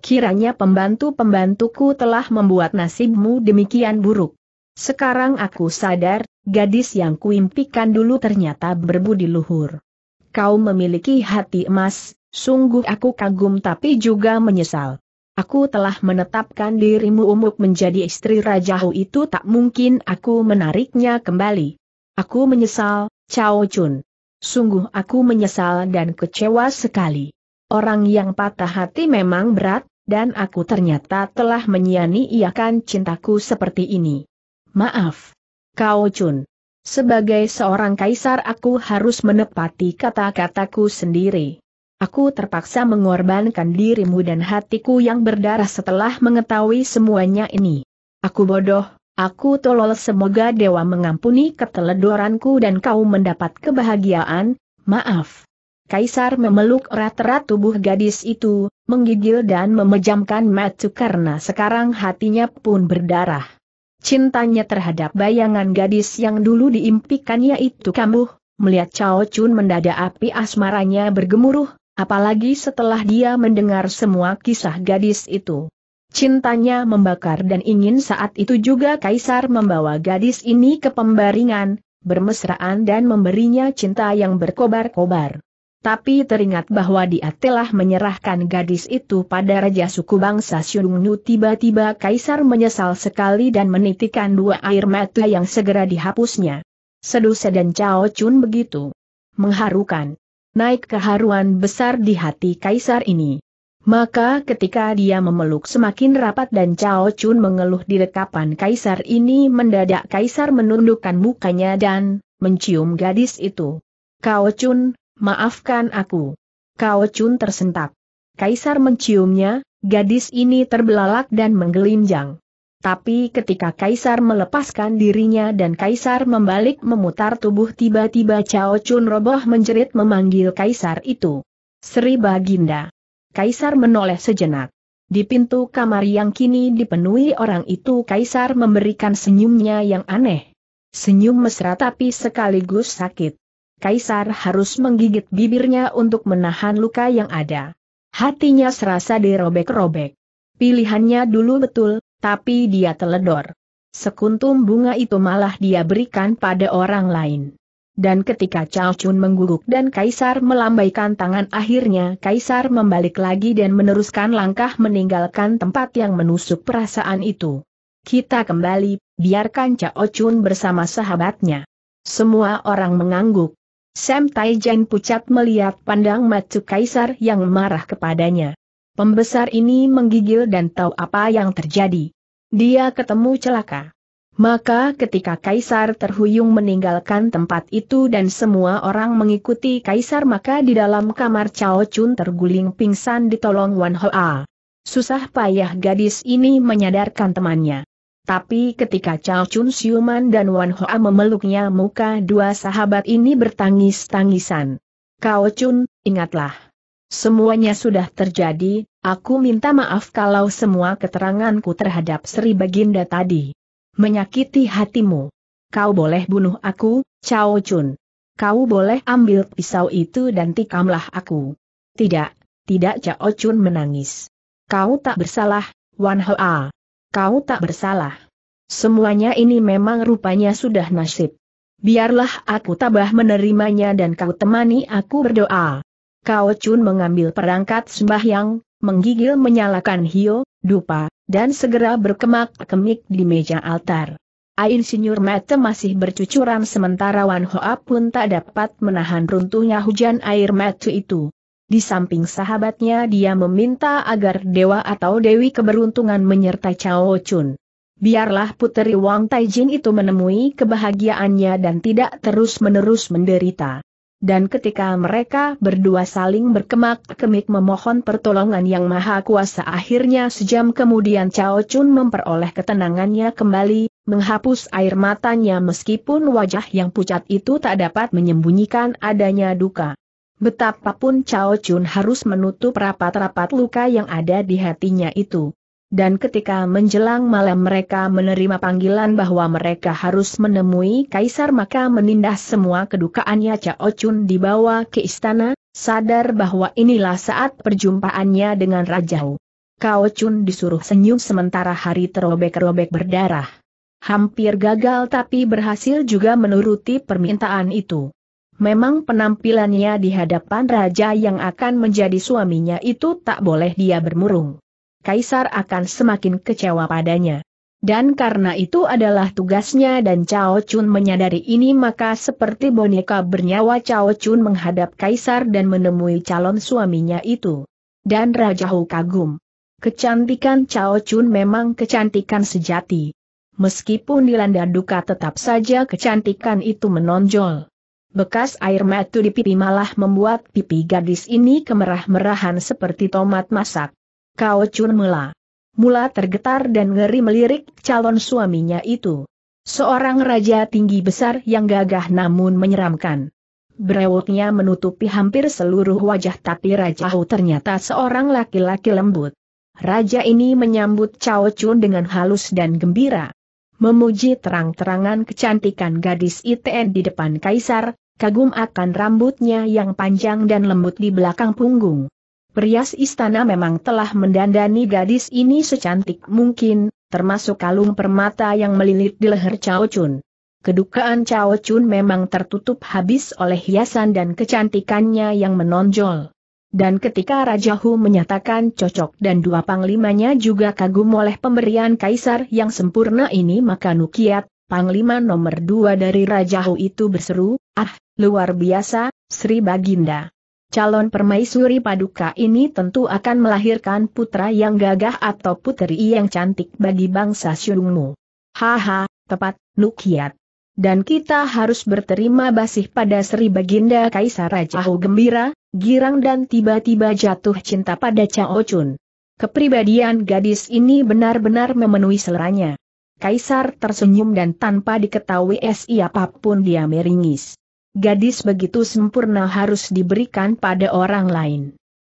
Kiranya pembantu-pembantuku telah membuat nasibmu demikian buruk. Sekarang aku sadar, Gadis yang kuimpikan dulu ternyata berbudi luhur. Kau memiliki hati emas, sungguh aku kagum tapi juga menyesal. Aku telah menetapkan dirimu umuk menjadi istri rajahu itu tak mungkin aku menariknya kembali. Aku menyesal, Cao Chun. Sungguh aku menyesal dan kecewa sekali. Orang yang patah hati memang berat, dan aku ternyata telah menyianiakan cintaku seperti ini. Maaf. Kau Chun. Sebagai seorang kaisar aku harus menepati kata-kataku sendiri. Aku terpaksa mengorbankan dirimu dan hatiku yang berdarah setelah mengetahui semuanya ini. Aku bodoh, aku tolol semoga dewa mengampuni keteledoranku dan kau mendapat kebahagiaan, maaf. Kaisar memeluk erat-erat tubuh gadis itu, menggigil dan memejamkan mata karena sekarang hatinya pun berdarah cintanya terhadap bayangan gadis yang dulu diimpikannya itu kambuh, melihat Cao Chun mendadak api asmaranya bergemuruh, apalagi setelah dia mendengar semua kisah gadis itu. Cintanya membakar dan ingin saat itu juga Kaisar membawa gadis ini ke pembaringan, bermesraan dan memberinya cinta yang berkobar-kobar tapi teringat bahwa dia telah menyerahkan gadis itu pada Raja suku bangsa Syungnu tiba-tiba Kaisar menyesal sekali dan menitikan dua air mata yang segera dihapusnya. Sedusa dan Cao Chun begitu. Mengharukan. Naik keharuan besar di hati Kaisar ini. Maka ketika dia memeluk semakin rapat dan Cao Chun mengeluh di dekapan Kaisar ini mendadak Kaisar menundukkan mukanya dan mencium gadis itu. Cao Chun, Maafkan aku. Kau Chun tersentak. Kaisar menciumnya, gadis ini terbelalak dan menggelinjang. Tapi ketika Kaisar melepaskan dirinya dan Kaisar membalik memutar tubuh tiba-tiba Cao Chun roboh menjerit memanggil Kaisar itu. Sri Baginda. Kaisar menoleh sejenak. Di pintu kamar yang kini dipenuhi orang itu Kaisar memberikan senyumnya yang aneh. Senyum mesra tapi sekaligus sakit. Kaisar harus menggigit bibirnya untuk menahan luka yang ada. Hatinya serasa dirobek-robek. Pilihannya dulu betul, tapi dia teledor. Sekuntum bunga itu malah dia berikan pada orang lain. Dan ketika Chao Chun mengguguk dan Kaisar melambaikan tangan akhirnya Kaisar membalik lagi dan meneruskan langkah meninggalkan tempat yang menusuk perasaan itu. Kita kembali, biarkan Chao Chun bersama sahabatnya. Semua orang mengangguk. Sam Taijen pucat melihat pandang Matsu Kaisar yang marah kepadanya. Pembesar ini menggigil dan tahu apa yang terjadi. Dia ketemu celaka. Maka ketika Kaisar terhuyung meninggalkan tempat itu dan semua orang mengikuti Kaisar maka di dalam kamar Cao Chun terguling pingsan ditolong Wan Hoa. Susah payah gadis ini menyadarkan temannya. Tapi ketika Chao Chun Siuman dan Wan Hoa memeluknya muka dua sahabat ini bertangis-tangisan. Kau Chun, ingatlah. Semuanya sudah terjadi, aku minta maaf kalau semua keteranganku terhadap Sri Baginda tadi. Menyakiti hatimu. Kau boleh bunuh aku, Chao Chun. Kau boleh ambil pisau itu dan tikamlah aku. Tidak, tidak Chao Chun menangis. Kau tak bersalah, Wan Hoa kau tak bersalah. Semuanya ini memang rupanya sudah nasib. Biarlah aku tabah menerimanya dan kau temani aku berdoa. Kau Chun mengambil perangkat sembahyang, menggigil menyalakan hio, dupa, dan segera berkemak-kemik di meja altar. Air sinyur mata masih bercucuran sementara Wan Hoa pun tak dapat menahan runtuhnya hujan air mata itu. Di samping sahabatnya dia meminta agar dewa atau dewi keberuntungan menyertai Chao Chun. Biarlah puteri Wang Taijin itu menemui kebahagiaannya dan tidak terus-menerus menderita. Dan ketika mereka berdua saling berkemak-kemik memohon pertolongan yang maha kuasa akhirnya sejam kemudian Chao Chun memperoleh ketenangannya kembali, menghapus air matanya meskipun wajah yang pucat itu tak dapat menyembunyikan adanya duka. Betapapun Cao Chun harus menutup rapat-rapat luka yang ada di hatinya itu. Dan ketika menjelang malam mereka menerima panggilan bahwa mereka harus menemui Kaisar maka menindas semua kedukaannya Cao Chun dibawa ke istana, sadar bahwa inilah saat perjumpaannya dengan Raja Hu. Cao Chun disuruh senyum sementara hari terobek-robek berdarah. Hampir gagal tapi berhasil juga menuruti permintaan itu memang penampilannya di hadapan raja yang akan menjadi suaminya itu tak boleh dia bermurung. Kaisar akan semakin kecewa padanya. Dan karena itu adalah tugasnya dan Cao Chun menyadari ini maka seperti boneka bernyawa Cao Chun menghadap Kaisar dan menemui calon suaminya itu. Dan Raja Hu kagum. Kecantikan Cao Chun memang kecantikan sejati. Meskipun dilanda duka tetap saja kecantikan itu menonjol. Bekas air matu di pipi malah membuat pipi gadis ini kemerah-merahan seperti tomat masak. Kau cun mula. Mula tergetar dan ngeri melirik calon suaminya itu. Seorang raja tinggi besar yang gagah namun menyeramkan. Brewoknya menutupi hampir seluruh wajah tapi Raja Hu ternyata seorang laki-laki lembut. Raja ini menyambut Cao Chun dengan halus dan gembira memuji terang-terangan kecantikan gadis ITN di depan kaisar, kagum akan rambutnya yang panjang dan lembut di belakang punggung. Perias istana memang telah mendandani gadis ini secantik mungkin, termasuk kalung permata yang melilit di leher Cao Chun. Kedukaan Cao Chun memang tertutup habis oleh hiasan dan kecantikannya yang menonjol. Dan ketika Raja Hu menyatakan cocok dan dua panglimanya juga kagum oleh pemberian kaisar yang sempurna ini maka Nukiat, Panglima nomor dua dari Raja Hu itu berseru, ah, luar biasa, Sri Baginda. Calon permaisuri paduka ini tentu akan melahirkan putra yang gagah atau putri yang cantik bagi bangsa syurungmu. Haha, tepat, Nukiat. Dan kita harus berterima kasih pada Sri Baginda Kaisar Raja Hu gembira, girang dan tiba-tiba jatuh cinta pada Chao Chun. Kepribadian gadis ini benar-benar memenuhi seleranya. Kaisar tersenyum dan tanpa diketahui si apapun dia meringis. Gadis begitu sempurna harus diberikan pada orang lain.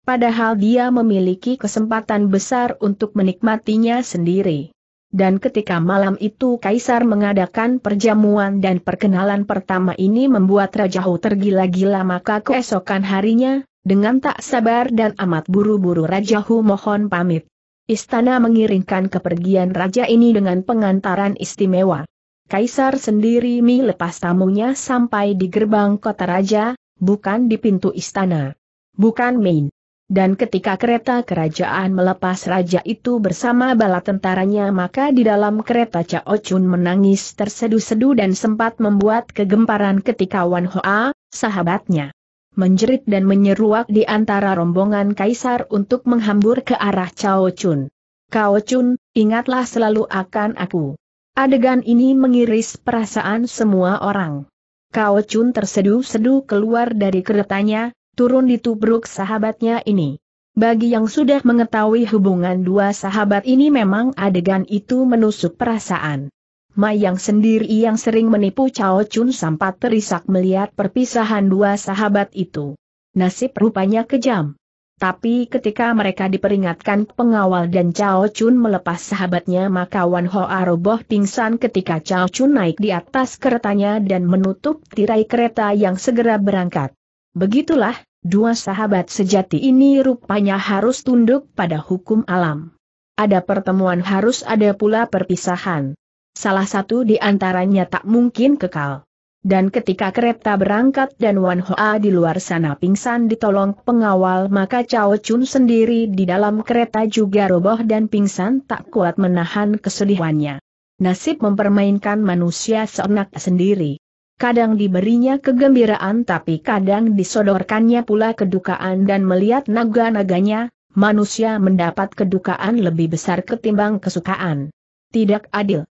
Padahal dia memiliki kesempatan besar untuk menikmatinya sendiri. Dan ketika malam itu Kaisar mengadakan perjamuan dan perkenalan pertama ini membuat Raja Hu tergila-gila maka keesokan harinya, dengan tak sabar dan amat buru-buru Raja Hu mohon pamit. Istana mengiringkan kepergian raja ini dengan pengantaran istimewa. Kaisar sendiri mi lepas tamunya sampai di gerbang kota raja, bukan di pintu istana. Bukan main. Dan ketika kereta kerajaan melepas raja itu bersama bala tentaranya maka di dalam kereta Cao Chun menangis terseduh-seduh dan sempat membuat kegemparan ketika Wan Hoa, sahabatnya, menjerit dan menyeruak di antara rombongan kaisar untuk menghambur ke arah Cao Chun. Cao Chun, ingatlah selalu akan aku. Adegan ini mengiris perasaan semua orang. Cao Chun tersedu-sedu keluar dari keretanya, turun di tubruk sahabatnya ini. Bagi yang sudah mengetahui hubungan dua sahabat ini memang adegan itu menusuk perasaan. Mayang sendiri yang sering menipu Cao Chun sempat terisak melihat perpisahan dua sahabat itu. Nasib rupanya kejam. Tapi ketika mereka diperingatkan pengawal dan Cao Chun melepas sahabatnya maka Wan Ho Aroboh pingsan ketika Cao Chun naik di atas keretanya dan menutup tirai kereta yang segera berangkat. Begitulah, dua sahabat sejati ini rupanya harus tunduk pada hukum alam. Ada pertemuan harus ada pula perpisahan salah satu di antaranya tak mungkin kekal. Dan ketika kereta berangkat dan Wan Hoa di luar sana pingsan ditolong pengawal maka Chao Chun sendiri di dalam kereta juga roboh dan pingsan tak kuat menahan kesedihannya. Nasib mempermainkan manusia seenak sendiri. Kadang diberinya kegembiraan tapi kadang disodorkannya pula kedukaan dan melihat naga-naganya, manusia mendapat kedukaan lebih besar ketimbang kesukaan. Tidak adil.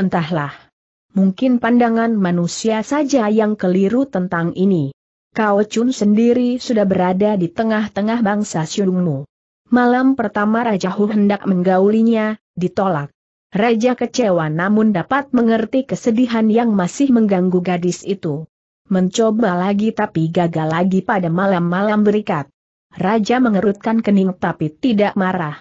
Entahlah. Mungkin pandangan manusia saja yang keliru tentang ini. Kau Chun sendiri sudah berada di tengah-tengah bangsa Xiongmu. Malam pertama Raja Hu hendak menggaulinya, ditolak. Raja kecewa namun dapat mengerti kesedihan yang masih mengganggu gadis itu. Mencoba lagi tapi gagal lagi pada malam-malam berikat. Raja mengerutkan kening tapi tidak marah.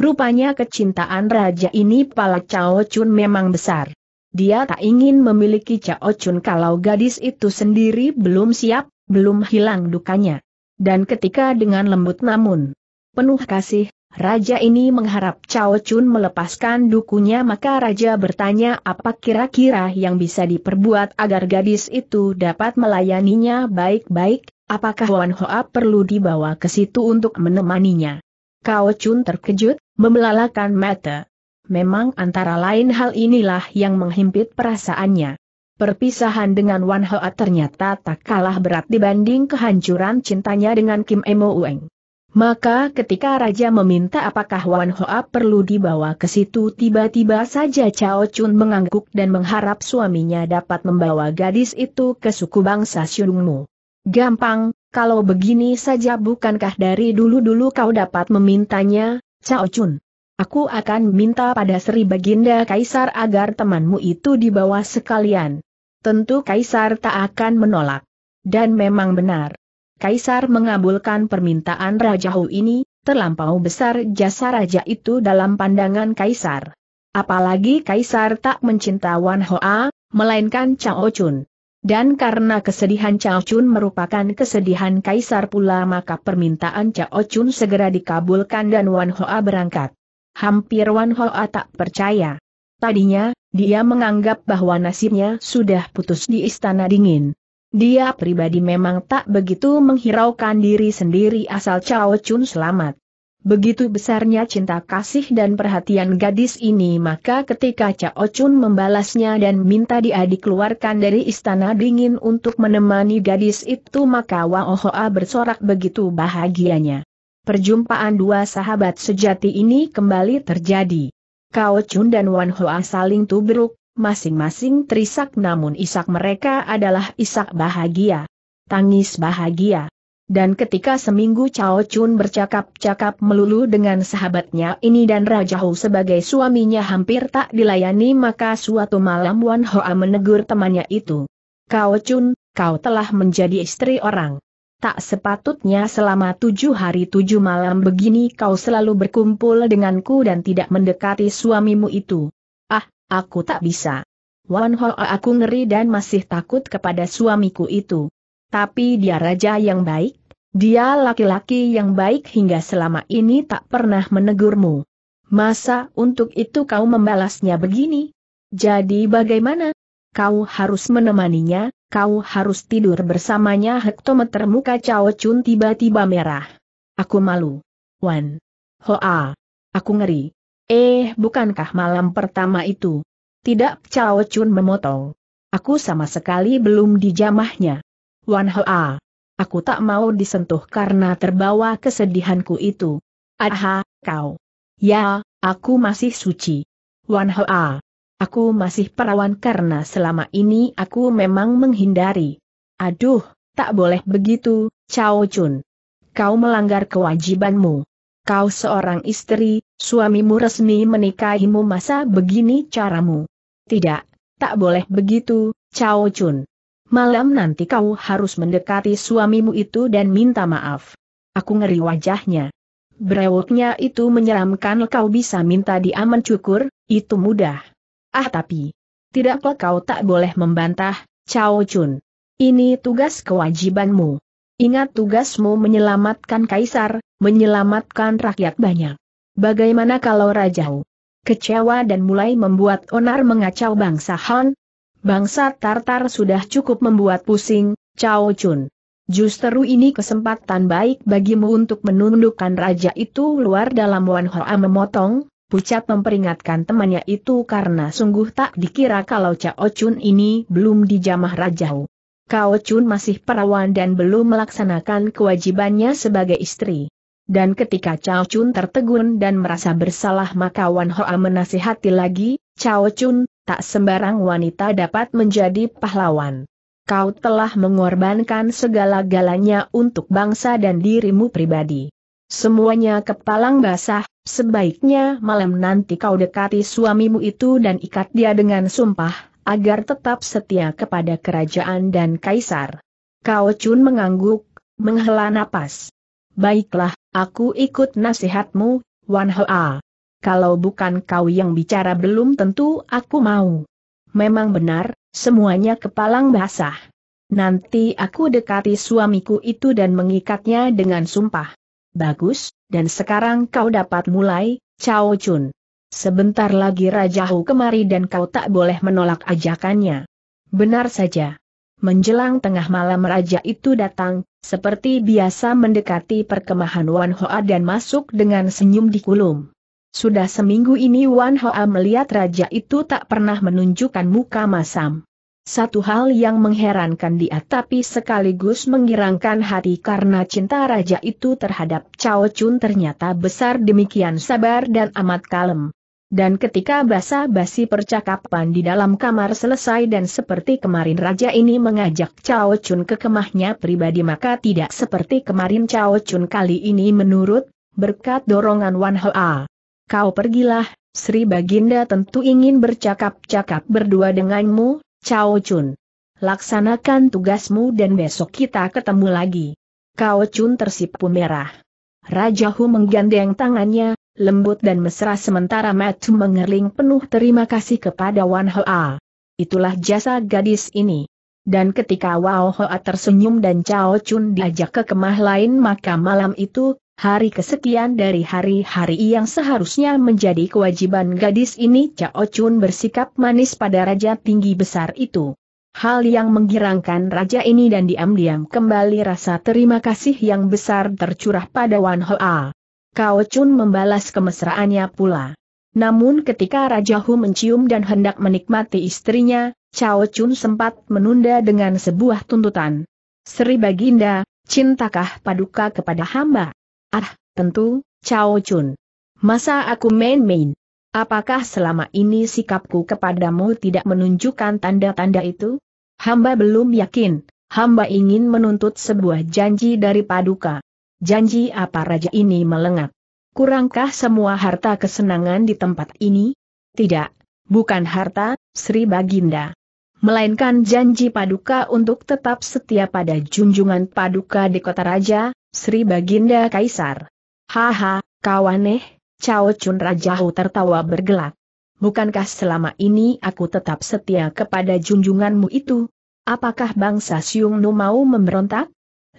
Rupanya kecintaan raja ini pala Chao Chun memang besar. Dia tak ingin memiliki Chao Chun kalau gadis itu sendiri belum siap, belum hilang dukanya. Dan ketika dengan lembut namun penuh kasih, raja ini mengharap Chao Chun melepaskan dukunya maka raja bertanya apa kira-kira yang bisa diperbuat agar gadis itu dapat melayaninya baik-baik, apakah Wan Hoa perlu dibawa ke situ untuk menemaninya. Kao Chun terkejut, Membelalakan mata. Memang antara lain hal inilah yang menghimpit perasaannya. Perpisahan dengan Wan Hoa ternyata tak kalah berat dibanding kehancuran cintanya dengan Kim Emo Ueng. Maka ketika Raja meminta apakah Wan Hoa perlu dibawa ke situ tiba-tiba saja Cao Chun mengangguk dan mengharap suaminya dapat membawa gadis itu ke suku bangsa Xiongnu. Gampang, kalau begini saja bukankah dari dulu-dulu kau dapat memintanya, Cao Chun. Aku akan minta pada Sri Baginda Kaisar agar temanmu itu dibawa sekalian. Tentu Kaisar tak akan menolak. Dan memang benar. Kaisar mengabulkan permintaan Raja Hu ini, terlampau besar jasa Raja itu dalam pandangan Kaisar. Apalagi Kaisar tak mencinta Wan Hoa, melainkan Cao Chun. Dan karena kesedihan Cao Chun merupakan kesedihan kaisar pula maka permintaan Cao Chun segera dikabulkan dan Wan Hoa berangkat. Hampir Wan Hoa tak percaya. Tadinya, dia menganggap bahwa nasibnya sudah putus di istana dingin. Dia pribadi memang tak begitu menghiraukan diri sendiri asal Cao Chun selamat. Begitu besarnya cinta kasih dan perhatian gadis ini maka ketika Cao Chun membalasnya dan minta dia dikeluarkan dari istana dingin untuk menemani gadis itu maka Wang Ohoa bersorak begitu bahagianya. Perjumpaan dua sahabat sejati ini kembali terjadi. Cao Chun dan Wan Hoa saling tubruk, masing-masing terisak namun isak mereka adalah isak bahagia. Tangis bahagia. Dan ketika seminggu Cao Chun bercakap-cakap melulu dengan sahabatnya ini dan Raja Hu sebagai suaminya hampir tak dilayani maka suatu malam Wan Hoa menegur temannya itu. Cao Chun, kau telah menjadi istri orang. Tak sepatutnya selama tujuh hari tujuh malam begini kau selalu berkumpul denganku dan tidak mendekati suamimu itu. Ah, aku tak bisa. Wan Hoa aku ngeri dan masih takut kepada suamiku itu. Tapi dia raja yang baik, dia laki-laki yang baik hingga selama ini tak pernah menegurmu. Masa untuk itu kau membalasnya begini? Jadi bagaimana? Kau harus menemaninya, kau harus tidur bersamanya hektometer muka Cao Chun tiba-tiba merah. Aku malu. Wan. Hoa. Aku ngeri. Eh, bukankah malam pertama itu? Tidak Cao Chun memotong. Aku sama sekali belum dijamahnya. Wan Hoa aku tak mau disentuh karena terbawa kesedihanku itu. Aha, kau. Ya, aku masih suci. Wan Hoa. Aku masih perawan karena selama ini aku memang menghindari. Aduh, tak boleh begitu, Cao Chun. Kau melanggar kewajibanmu. Kau seorang istri, suamimu resmi menikahimu masa begini caramu. Tidak, tak boleh begitu, Cao Chun malam nanti kau harus mendekati suamimu itu dan minta maaf. Aku ngeri wajahnya. Brewoknya itu menyeramkan kau bisa minta dia mencukur, itu mudah. Ah tapi, tidaklah kau tak boleh membantah, Cao Chun. Ini tugas kewajibanmu. Ingat tugasmu menyelamatkan kaisar, menyelamatkan rakyat banyak. Bagaimana kalau rajau? Kecewa dan mulai membuat onar mengacau bangsa Han, Bangsa Tartar sudah cukup membuat pusing, Cao Chun. Justru ini kesempatan baik bagimu untuk menundukkan raja itu luar dalam Wan Hoa memotong, Pucat memperingatkan temannya itu karena sungguh tak dikira kalau Cao Chun ini belum dijamah raja. Cao Chun masih perawan dan belum melaksanakan kewajibannya sebagai istri. Dan ketika Cao Chun tertegun dan merasa bersalah maka Wan Hoa menasihati lagi, Cao Chun, tak sembarang wanita dapat menjadi pahlawan. Kau telah mengorbankan segala-galanya untuk bangsa dan dirimu pribadi. Semuanya kepalang basah, sebaiknya malam nanti kau dekati suamimu itu dan ikat dia dengan sumpah, agar tetap setia kepada kerajaan dan kaisar. Kau cun mengangguk, menghela napas. Baiklah, aku ikut nasihatmu, Wan Hoa kalau bukan kau yang bicara belum tentu aku mau. Memang benar, semuanya kepalang basah. Nanti aku dekati suamiku itu dan mengikatnya dengan sumpah. Bagus, dan sekarang kau dapat mulai, Cao Chun. Sebentar lagi Raja Hu kemari dan kau tak boleh menolak ajakannya. Benar saja. Menjelang tengah malam raja itu datang, seperti biasa mendekati perkemahan Wan Hoa dan masuk dengan senyum di kulum. Sudah seminggu ini Wan Hoa melihat raja itu tak pernah menunjukkan muka masam. Satu hal yang mengherankan dia tapi sekaligus mengirangkan hati karena cinta raja itu terhadap Cao Chun ternyata besar demikian sabar dan amat kalem. Dan ketika basa-basi percakapan di dalam kamar selesai dan seperti kemarin raja ini mengajak Cao Chun ke kemahnya pribadi maka tidak seperti kemarin Cao Chun kali ini menurut, berkat dorongan Wan Hoa kau pergilah, Sri Baginda tentu ingin bercakap-cakap berdua denganmu, Cao Chun. Laksanakan tugasmu dan besok kita ketemu lagi. Cao Chun tersipu merah. Raja Hu menggandeng tangannya, lembut dan mesra sementara Matu mengerling penuh terima kasih kepada Wan Hoa. Itulah jasa gadis ini. Dan ketika Wao Hoa tersenyum dan Cao Chun diajak ke kemah lain maka malam itu, Hari kesekian dari hari-hari yang seharusnya menjadi kewajiban gadis ini Cao Chun bersikap manis pada raja tinggi besar itu. Hal yang menggirangkan raja ini dan diam-diam kembali rasa terima kasih yang besar tercurah pada Wan Hoa. Cao Chun membalas kemesraannya pula. Namun ketika Raja Hu mencium dan hendak menikmati istrinya, Cao Chun sempat menunda dengan sebuah tuntutan. Sri Baginda, cintakah paduka kepada hamba? Ah, tentu, Chao Chun. Masa aku main-main? Apakah selama ini sikapku kepadamu tidak menunjukkan tanda-tanda itu? Hamba belum yakin, hamba ingin menuntut sebuah janji dari Paduka. Janji apa raja ini melengak? Kurangkah semua harta kesenangan di tempat ini? Tidak, bukan harta, Sri Baginda. Melainkan janji Paduka untuk tetap setia pada junjungan Paduka di kota raja, Sri Baginda Kaisar. Haha, kawaneh. Cao Chun Rajahu tertawa bergelak. Bukankah selama ini aku tetap setia kepada junjunganmu itu? Apakah bangsa Siung Nu mau memberontak?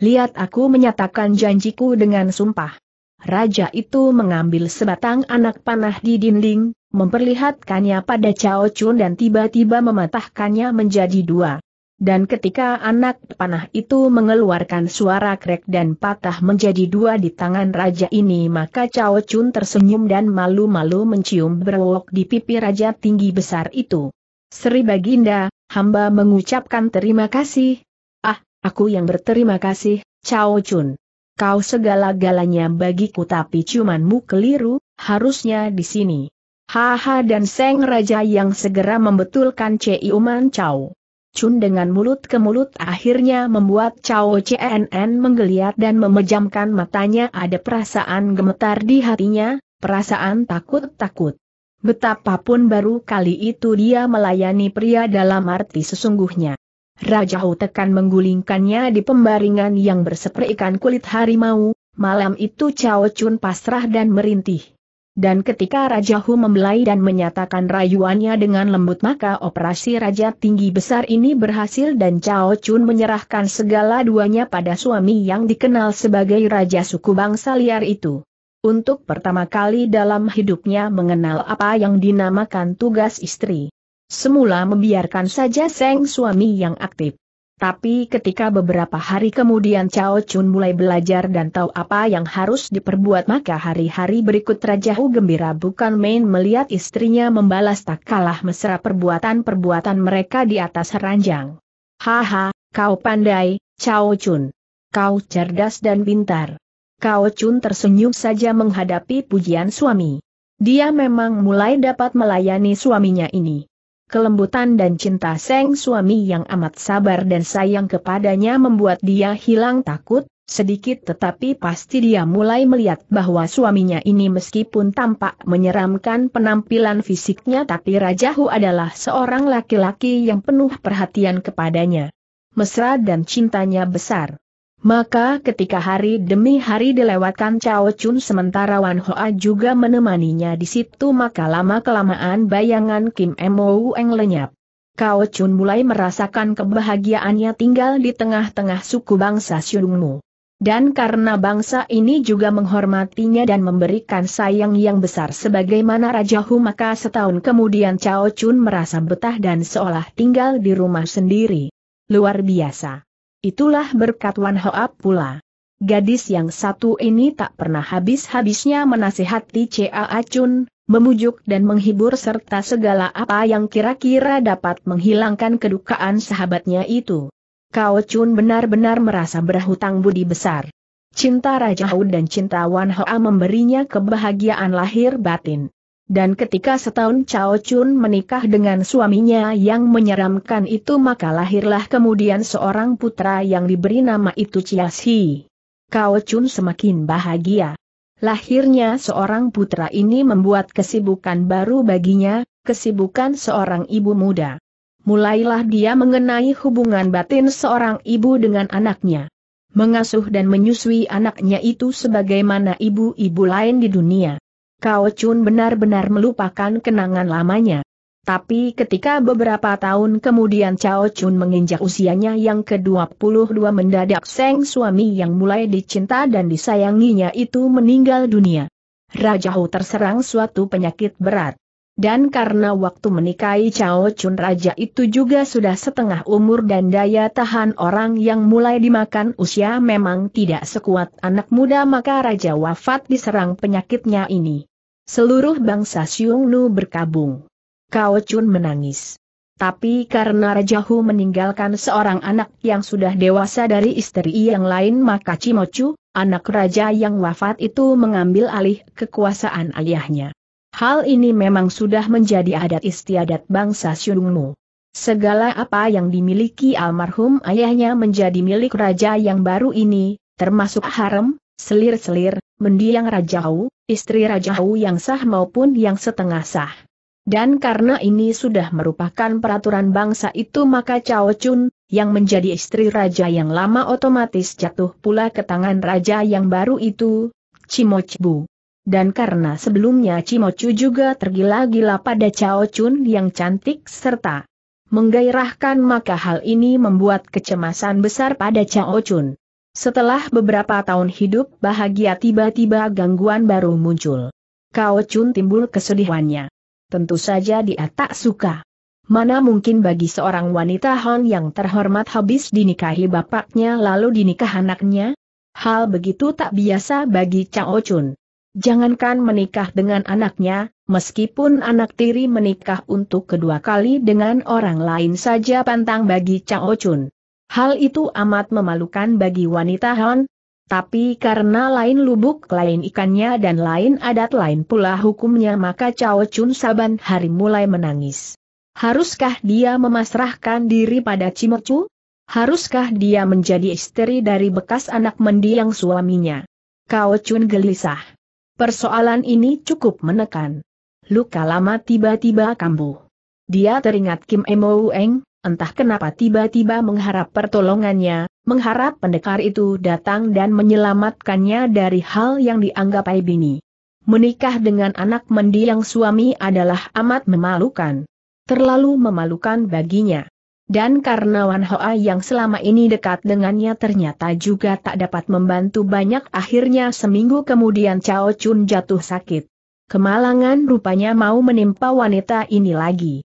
Lihat aku menyatakan janjiku dengan sumpah. Raja itu mengambil sebatang anak panah di dinding, memperlihatkannya pada Cao Chun dan tiba-tiba mematahkannya menjadi dua. Dan ketika anak panah itu mengeluarkan suara krek dan patah menjadi dua di tangan raja ini maka Cao Chun tersenyum dan malu-malu mencium berwok di pipi raja tinggi besar itu. Sri Baginda, hamba mengucapkan terima kasih. Ah, aku yang berterima kasih, Cao Chun. Kau segala-galanya bagiku tapi cumanmu keliru, harusnya di sini. Haha dan Seng Raja yang segera membetulkan Cei Uman Cao. Cun dengan mulut ke mulut akhirnya membuat Cao CNN menggeliat dan memejamkan matanya ada perasaan gemetar di hatinya, perasaan takut-takut. Betapapun baru kali itu dia melayani pria dalam arti sesungguhnya. Raja Hu menggulingkannya di pembaringan yang berseperikan kulit harimau, malam itu Cao Chun pasrah dan merintih. Dan ketika Raja Hu membelai dan menyatakan rayuannya dengan lembut maka operasi Raja Tinggi Besar ini berhasil dan Cao Chun menyerahkan segala duanya pada suami yang dikenal sebagai Raja suku bangsa liar itu. Untuk pertama kali dalam hidupnya mengenal apa yang dinamakan tugas istri. Semula membiarkan saja Seng suami yang aktif. Tapi ketika beberapa hari kemudian Cao Chun mulai belajar dan tahu apa yang harus diperbuat maka hari-hari berikut Raja Hu gembira bukan main melihat istrinya membalas tak kalah mesra perbuatan-perbuatan mereka di atas ranjang. Haha, kau pandai, Cao Chun. Kau cerdas dan pintar. Cao Chun tersenyum saja menghadapi pujian suami. Dia memang mulai dapat melayani suaminya ini kelembutan dan cinta Seng suami yang amat sabar dan sayang kepadanya membuat dia hilang takut, sedikit tetapi pasti dia mulai melihat bahwa suaminya ini meskipun tampak menyeramkan penampilan fisiknya tapi Rajahu adalah seorang laki-laki yang penuh perhatian kepadanya. Mesra dan cintanya besar. Maka ketika hari demi hari dilewatkan Cao Chun sementara Wan Hoa juga menemaninya di situ maka lama-kelamaan bayangan Kim Mo Eng lenyap. Cao Chun mulai merasakan kebahagiaannya tinggal di tengah-tengah suku bangsa Xiongmu. Dan karena bangsa ini juga menghormatinya dan memberikan sayang yang besar sebagaimana Raja Hu maka setahun kemudian Cao Chun merasa betah dan seolah tinggal di rumah sendiri. Luar biasa. Itulah berkat Wan Hoap pula. Gadis yang satu ini tak pernah habis-habisnya menasihati Cia Acun, memujuk dan menghibur serta segala apa yang kira-kira dapat menghilangkan kedukaan sahabatnya itu. Kau Chun benar-benar merasa berhutang budi besar. Cinta Raja Hu dan cinta Wan Hoa memberinya kebahagiaan lahir batin. Dan ketika setahun Cao Chun menikah dengan suaminya yang menyeramkan itu maka lahirlah kemudian seorang putra yang diberi nama itu Chias Hi. Cao Chun semakin bahagia. Lahirnya seorang putra ini membuat kesibukan baru baginya, kesibukan seorang ibu muda. Mulailah dia mengenai hubungan batin seorang ibu dengan anaknya. Mengasuh dan menyusui anaknya itu sebagaimana ibu-ibu lain di dunia. Kao Chun benar-benar melupakan kenangan lamanya. Tapi ketika beberapa tahun kemudian Cao Chun menginjak usianya yang ke-22 mendadak Seng suami yang mulai dicinta dan disayanginya itu meninggal dunia. Raja Hu terserang suatu penyakit berat. Dan karena waktu menikahi Cao Chun Raja itu juga sudah setengah umur dan daya tahan orang yang mulai dimakan usia memang tidak sekuat anak muda maka Raja wafat diserang penyakitnya ini. Seluruh bangsa Siung Nu berkabung. Kao Chun menangis. Tapi karena Raja Hu meninggalkan seorang anak yang sudah dewasa dari istri yang lain maka Cimocu, anak raja yang wafat itu mengambil alih kekuasaan ayahnya. Hal ini memang sudah menjadi adat istiadat bangsa Siung Nu. Segala apa yang dimiliki almarhum ayahnya menjadi milik raja yang baru ini, termasuk harem, selir-selir, mendiang Raja Hu, istri Raja Hu yang sah maupun yang setengah sah. Dan karena ini sudah merupakan peraturan bangsa itu maka Cao Chun, yang menjadi istri raja yang lama otomatis jatuh pula ke tangan raja yang baru itu, Cimochbu. Dan karena sebelumnya Cimochu juga tergila-gila pada Cao Chun yang cantik serta menggairahkan maka hal ini membuat kecemasan besar pada Cao Chun. Setelah beberapa tahun hidup bahagia tiba-tiba gangguan baru muncul. Kau Chun timbul kesedihannya. Tentu saja dia tak suka. Mana mungkin bagi seorang wanita Hon yang terhormat habis dinikahi bapaknya lalu dinikah anaknya? Hal begitu tak biasa bagi Cao Chun. Jangankan menikah dengan anaknya, meskipun anak tiri menikah untuk kedua kali dengan orang lain saja pantang bagi Cao Chun. Hal itu amat memalukan bagi wanita Han, tapi karena lain lubuk lain ikannya dan lain adat lain pula hukumnya maka Cao Chun Saban hari mulai menangis. Haruskah dia memasrahkan diri pada Cimercu? Haruskah dia menjadi istri dari bekas anak mendiang suaminya? Cao Chun gelisah. Persoalan ini cukup menekan. Luka lama tiba-tiba kambuh. Dia teringat Kim Emo Eng, entah kenapa tiba-tiba mengharap pertolongannya, mengharap pendekar itu datang dan menyelamatkannya dari hal yang dianggap Aibini. Menikah dengan anak mendiang suami adalah amat memalukan. Terlalu memalukan baginya. Dan karena Wan Hoa yang selama ini dekat dengannya ternyata juga tak dapat membantu banyak akhirnya seminggu kemudian Cao Chun jatuh sakit. Kemalangan rupanya mau menimpa wanita ini lagi.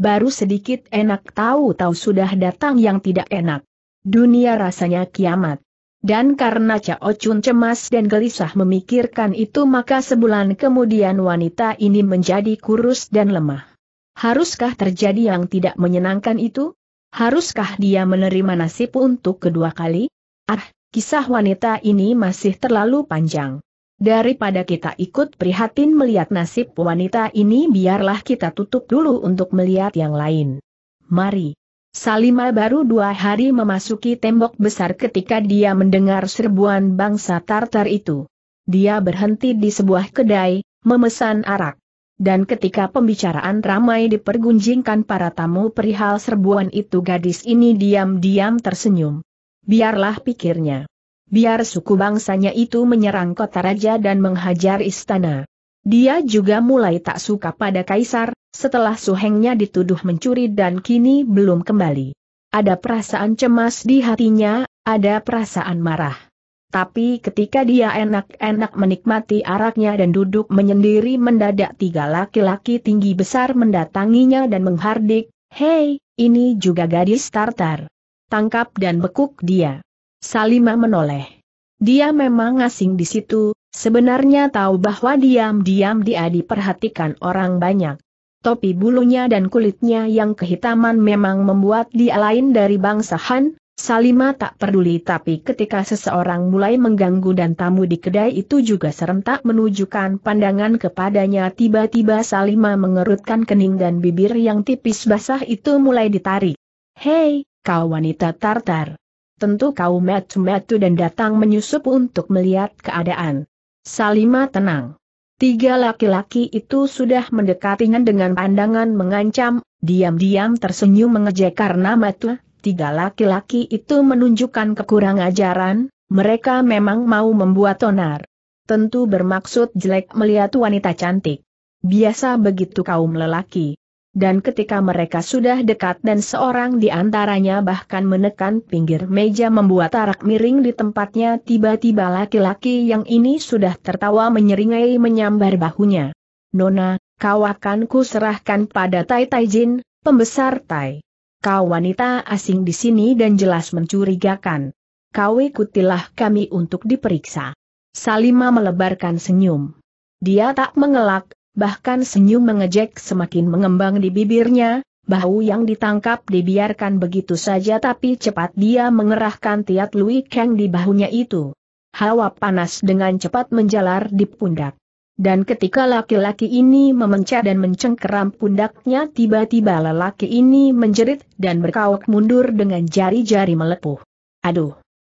Baru sedikit enak tahu-tahu sudah datang yang tidak enak. Dunia rasanya kiamat. Dan karena Cao Chun cemas dan gelisah memikirkan itu maka sebulan kemudian wanita ini menjadi kurus dan lemah. Haruskah terjadi yang tidak menyenangkan itu? Haruskah dia menerima nasib untuk kedua kali? Ah, kisah wanita ini masih terlalu panjang. Daripada kita ikut prihatin melihat nasib wanita ini biarlah kita tutup dulu untuk melihat yang lain. Mari. Salima baru dua hari memasuki tembok besar ketika dia mendengar serbuan bangsa Tartar itu. Dia berhenti di sebuah kedai, memesan arak. Dan ketika pembicaraan ramai dipergunjingkan para tamu perihal serbuan itu gadis ini diam-diam tersenyum. Biarlah pikirnya biar suku bangsanya itu menyerang kota raja dan menghajar istana. Dia juga mulai tak suka pada kaisar, setelah suhengnya dituduh mencuri dan kini belum kembali. Ada perasaan cemas di hatinya, ada perasaan marah. Tapi ketika dia enak-enak menikmati araknya dan duduk menyendiri mendadak tiga laki-laki tinggi besar mendatanginya dan menghardik, Hei, ini juga gadis tartar. Tangkap dan bekuk dia. Salima menoleh. Dia memang asing di situ, sebenarnya tahu bahwa diam-diam dia diperhatikan orang banyak. Topi bulunya dan kulitnya yang kehitaman memang membuat dia lain dari bangsa Han, Salima tak peduli tapi ketika seseorang mulai mengganggu dan tamu di kedai itu juga serentak menunjukkan pandangan kepadanya tiba-tiba Salima mengerutkan kening dan bibir yang tipis basah itu mulai ditarik. Hei, kau wanita tartar tentu kau metu-metu dan datang menyusup untuk melihat keadaan. Salima tenang. Tiga laki-laki itu sudah mendekatinya dengan pandangan mengancam, diam-diam tersenyum mengejek karena metu, tiga laki-laki itu menunjukkan kekurang ajaran, mereka memang mau membuat tonar. Tentu bermaksud jelek melihat wanita cantik. Biasa begitu kaum lelaki. Dan ketika mereka sudah dekat dan seorang di antaranya bahkan menekan pinggir meja membuat arak miring di tempatnya tiba-tiba laki-laki yang ini sudah tertawa menyeringai menyambar bahunya. Nona, kau akan kuserahkan pada Tai Tai Jin, pembesar Tai. Kau wanita asing di sini dan jelas mencurigakan. Kau ikutilah kami untuk diperiksa. Salima melebarkan senyum. Dia tak mengelak, bahkan senyum mengejek semakin mengembang di bibirnya, bahu yang ditangkap dibiarkan begitu saja tapi cepat dia mengerahkan tiat Lui Kang di bahunya itu. Hawa panas dengan cepat menjalar di pundak. Dan ketika laki-laki ini memencet dan mencengkeram pundaknya tiba-tiba lelaki ini menjerit dan berkawak mundur dengan jari-jari melepuh. Aduh!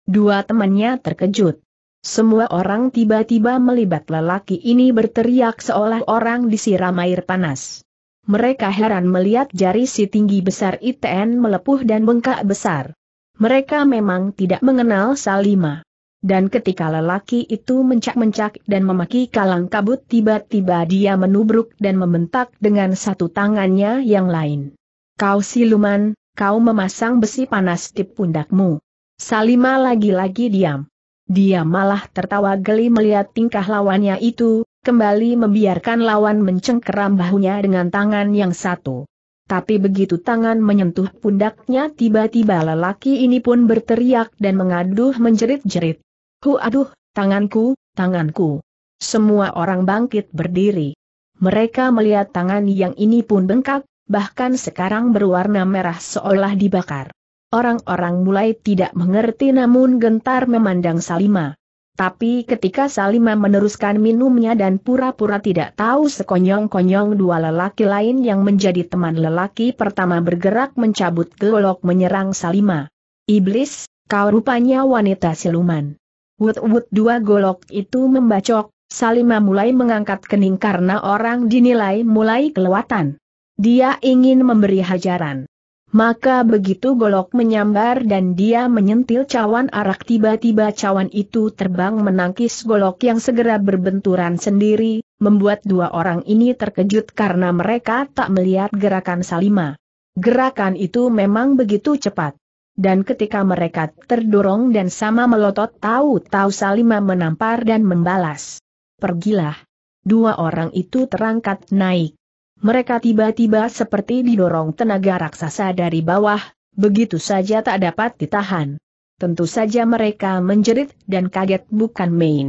Dua temannya terkejut. Semua orang tiba-tiba melibat lelaki ini berteriak seolah orang disiram air panas. Mereka heran melihat jari si tinggi besar ITN melepuh dan bengkak besar. Mereka memang tidak mengenal Salima. Dan ketika lelaki itu mencak-mencak dan memaki kalang kabut tiba-tiba dia menubruk dan membentak dengan satu tangannya yang lain. Kau siluman, kau memasang besi panas di pundakmu. Salima lagi-lagi diam. Dia malah tertawa geli melihat tingkah lawannya itu, kembali membiarkan lawan mencengkeram bahunya dengan tangan yang satu. Tapi begitu tangan menyentuh pundaknya tiba-tiba lelaki ini pun berteriak dan mengaduh menjerit-jerit. Hu aduh, tanganku, tanganku. Semua orang bangkit berdiri. Mereka melihat tangan yang ini pun bengkak, bahkan sekarang berwarna merah seolah dibakar. Orang-orang mulai tidak mengerti namun gentar memandang Salima. Tapi ketika Salima meneruskan minumnya dan pura-pura tidak tahu sekonyong-konyong dua lelaki lain yang menjadi teman lelaki pertama bergerak mencabut golok menyerang Salima. Iblis, kau rupanya wanita siluman. Wut-wut dua golok itu membacok, Salima mulai mengangkat kening karena orang dinilai mulai kelewatan. Dia ingin memberi hajaran. Maka begitu golok menyambar dan dia menyentil cawan arak tiba-tiba cawan itu terbang menangkis golok yang segera berbenturan sendiri, membuat dua orang ini terkejut karena mereka tak melihat gerakan Salima. Gerakan itu memang begitu cepat. Dan ketika mereka terdorong dan sama melotot tahu-tahu Salima menampar dan membalas. Pergilah. Dua orang itu terangkat naik mereka tiba-tiba seperti didorong tenaga raksasa dari bawah, begitu saja tak dapat ditahan. Tentu saja mereka menjerit dan kaget bukan main.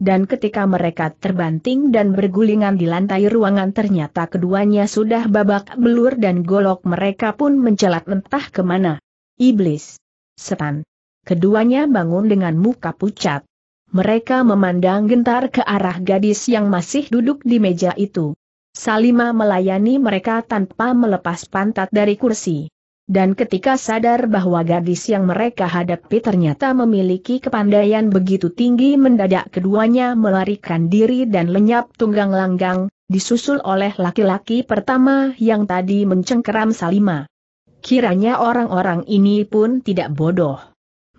Dan ketika mereka terbanting dan bergulingan di lantai ruangan ternyata keduanya sudah babak belur dan golok mereka pun mencelat entah kemana. Iblis. Setan. Keduanya bangun dengan muka pucat. Mereka memandang gentar ke arah gadis yang masih duduk di meja itu. Salima melayani mereka tanpa melepas pantat dari kursi. Dan ketika sadar bahwa gadis yang mereka hadapi ternyata memiliki kepandaian begitu tinggi mendadak keduanya melarikan diri dan lenyap tunggang langgang, disusul oleh laki-laki pertama yang tadi mencengkeram Salima. Kiranya orang-orang ini pun tidak bodoh.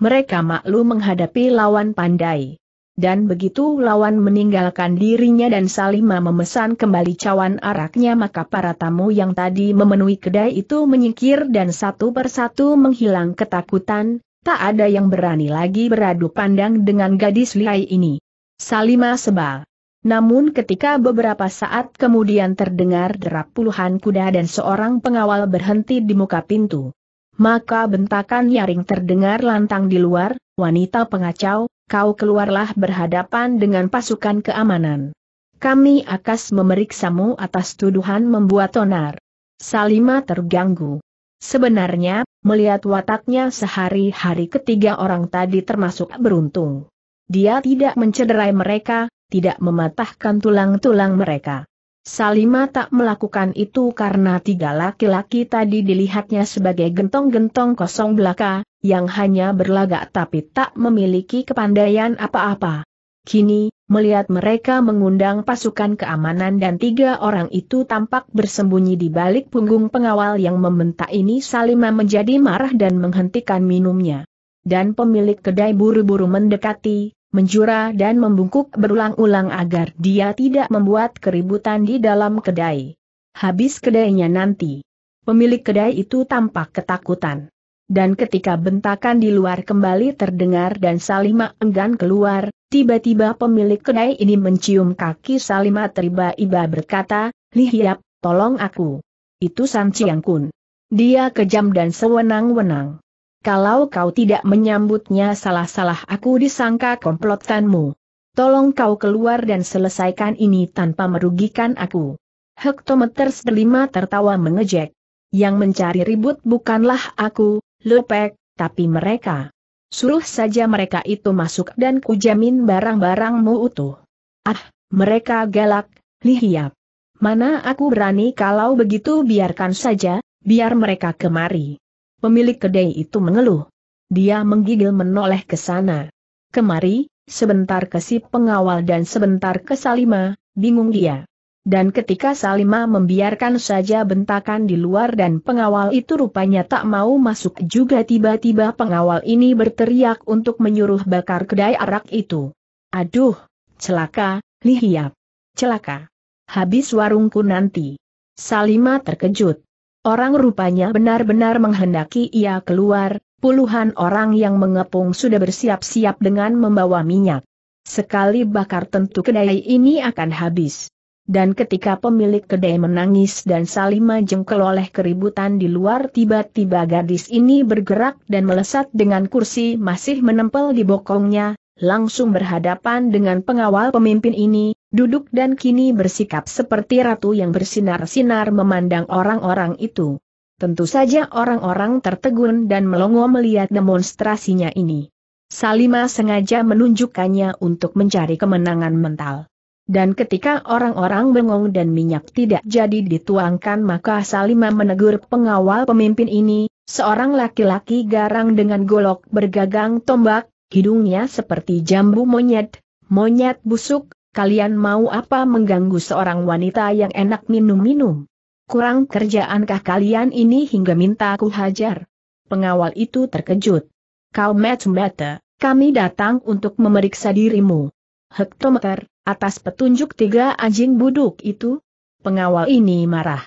Mereka maklum menghadapi lawan pandai dan begitu lawan meninggalkan dirinya dan Salima memesan kembali cawan araknya maka para tamu yang tadi memenuhi kedai itu menyingkir dan satu persatu menghilang ketakutan, tak ada yang berani lagi beradu pandang dengan gadis lihai ini. Salima sebal. Namun ketika beberapa saat kemudian terdengar derap puluhan kuda dan seorang pengawal berhenti di muka pintu. Maka bentakan nyaring terdengar lantang di luar, wanita pengacau, kau keluarlah berhadapan dengan pasukan keamanan. Kami akas memeriksamu atas tuduhan membuat onar. Salima terganggu. Sebenarnya, melihat wataknya sehari-hari ketiga orang tadi termasuk beruntung. Dia tidak mencederai mereka, tidak mematahkan tulang-tulang mereka. Salima tak melakukan itu karena tiga laki-laki tadi dilihatnya sebagai gentong-gentong kosong belaka, yang hanya berlagak tapi tak memiliki kepandaian apa-apa. Kini, melihat mereka mengundang pasukan keamanan dan tiga orang itu tampak bersembunyi di balik punggung pengawal yang membentak ini Salima menjadi marah dan menghentikan minumnya. Dan pemilik kedai buru-buru mendekati, menjura dan membungkuk berulang-ulang agar dia tidak membuat keributan di dalam kedai. Habis kedainya nanti. Pemilik kedai itu tampak ketakutan. Dan ketika bentakan di luar kembali terdengar dan Salima enggan keluar, tiba-tiba pemilik kedai ini mencium kaki Salima teriba-iba berkata, Lihiap, tolong aku. Itu San Chiang Kun. Dia kejam dan sewenang-wenang. Kalau kau tidak menyambutnya salah-salah aku disangka komplotanmu. Tolong kau keluar dan selesaikan ini tanpa merugikan aku. Hektometer delima tertawa mengejek. Yang mencari ribut bukanlah aku, lepek, tapi mereka. Suruh saja mereka itu masuk dan kujamin barang-barangmu utuh. Ah, mereka galak, lihiap. Mana aku berani kalau begitu biarkan saja, biar mereka kemari pemilik kedai itu mengeluh. Dia menggigil menoleh ke sana. Kemari, sebentar ke si pengawal dan sebentar ke Salima, bingung dia. Dan ketika Salima membiarkan saja bentakan di luar dan pengawal itu rupanya tak mau masuk juga tiba-tiba pengawal ini berteriak untuk menyuruh bakar kedai arak itu. Aduh, celaka, lihiap, celaka. Habis warungku nanti. Salima terkejut. Orang rupanya benar-benar menghendaki ia keluar, puluhan orang yang mengepung sudah bersiap-siap dengan membawa minyak. Sekali bakar tentu kedai ini akan habis. Dan ketika pemilik kedai menangis dan saling jengkel oleh keributan di luar tiba-tiba gadis ini bergerak dan melesat dengan kursi masih menempel di bokongnya, langsung berhadapan dengan pengawal pemimpin ini, duduk dan kini bersikap seperti ratu yang bersinar-sinar memandang orang-orang itu. Tentu saja orang-orang tertegun dan melongo melihat demonstrasinya ini. Salima sengaja menunjukkannya untuk mencari kemenangan mental. Dan ketika orang-orang bengong dan minyak tidak jadi dituangkan maka Salima menegur pengawal pemimpin ini, seorang laki-laki garang dengan golok bergagang tombak, hidungnya seperti jambu monyet, monyet busuk, Kalian mau apa mengganggu seorang wanita yang enak minum-minum? Kurang kerjaankah kalian ini hingga minta aku hajar? Pengawal itu terkejut. Kau Metsumata, kami datang untuk memeriksa dirimu. Hektometer, atas petunjuk tiga anjing buduk itu? Pengawal ini marah.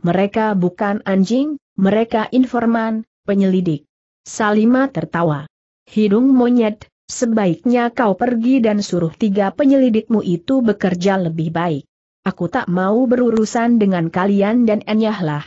Mereka bukan anjing, mereka informan, penyelidik. Salima tertawa. Hidung monyet, Sebaiknya kau pergi dan suruh tiga penyelidikmu itu bekerja lebih baik. Aku tak mau berurusan dengan kalian dan enyahlah.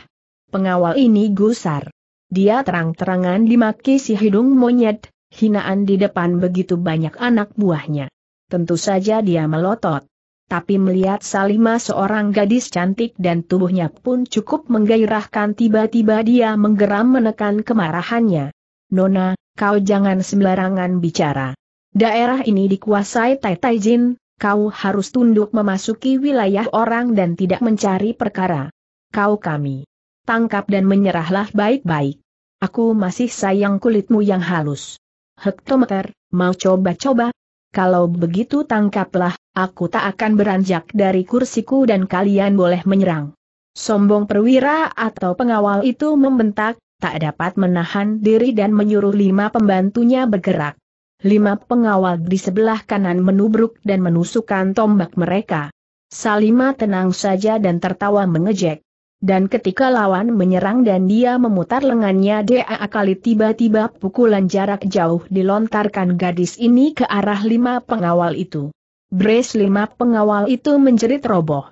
Pengawal ini gusar. Dia terang-terangan dimaki si hidung monyet, hinaan di depan begitu banyak anak buahnya. Tentu saja dia melotot. Tapi melihat Salima seorang gadis cantik dan tubuhnya pun cukup menggairahkan tiba-tiba dia menggeram menekan kemarahannya. Nona, kau jangan sembarangan bicara. Daerah ini dikuasai Tai Tai Jin, kau harus tunduk memasuki wilayah orang dan tidak mencari perkara. Kau kami. Tangkap dan menyerahlah baik-baik. Aku masih sayang kulitmu yang halus. Hektometer, mau coba-coba? Kalau begitu tangkaplah, aku tak akan beranjak dari kursiku dan kalian boleh menyerang. Sombong perwira atau pengawal itu membentak, tak dapat menahan diri dan menyuruh lima pembantunya bergerak. Lima pengawal di sebelah kanan menubruk dan menusukkan tombak mereka. Salima tenang saja dan tertawa mengejek. Dan ketika lawan menyerang dan dia memutar lengannya dia akali tiba-tiba pukulan jarak jauh dilontarkan gadis ini ke arah lima pengawal itu. Brace lima pengawal itu menjerit roboh.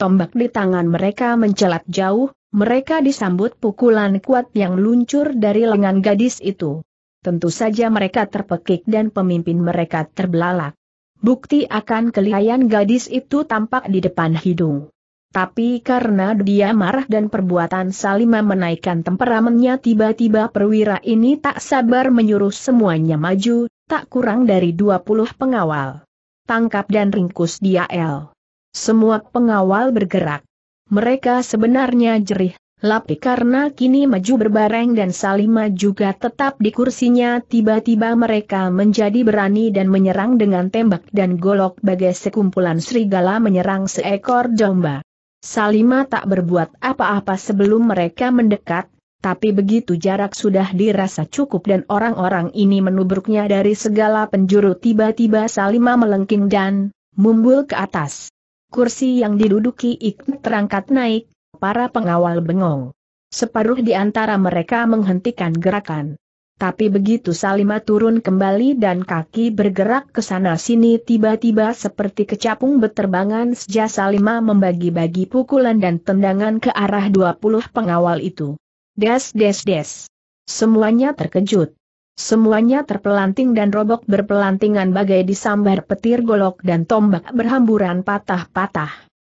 Tombak di tangan mereka mencelat jauh, mereka disambut pukulan kuat yang luncur dari lengan gadis itu. Tentu saja mereka terpekik dan pemimpin mereka terbelalak. Bukti akan kelihayan gadis itu tampak di depan hidung. Tapi karena dia marah dan perbuatan Salima menaikkan temperamennya tiba-tiba perwira ini tak sabar menyuruh semuanya maju, tak kurang dari 20 pengawal. Tangkap dan ringkus dia L. Semua pengawal bergerak mereka sebenarnya jerih, lapi karena kini maju berbareng dan Salima juga tetap di kursinya tiba-tiba mereka menjadi berani dan menyerang dengan tembak dan golok bagai sekumpulan serigala menyerang seekor domba. Salima tak berbuat apa-apa sebelum mereka mendekat, tapi begitu jarak sudah dirasa cukup dan orang-orang ini menubruknya dari segala penjuru tiba-tiba Salima melengking dan mumbul ke atas. Kursi yang diduduki ikut terangkat naik, para pengawal bengong. Separuh di antara mereka menghentikan gerakan. Tapi begitu Salima turun kembali dan kaki bergerak ke sana-sini tiba-tiba seperti kecapung beterbangan sejak Salima membagi-bagi pukulan dan tendangan ke arah 20 pengawal itu. Des des des. Semuanya terkejut. Semuanya terpelanting dan robok berpelantingan bagai disambar petir golok dan tombak berhamburan patah-patah.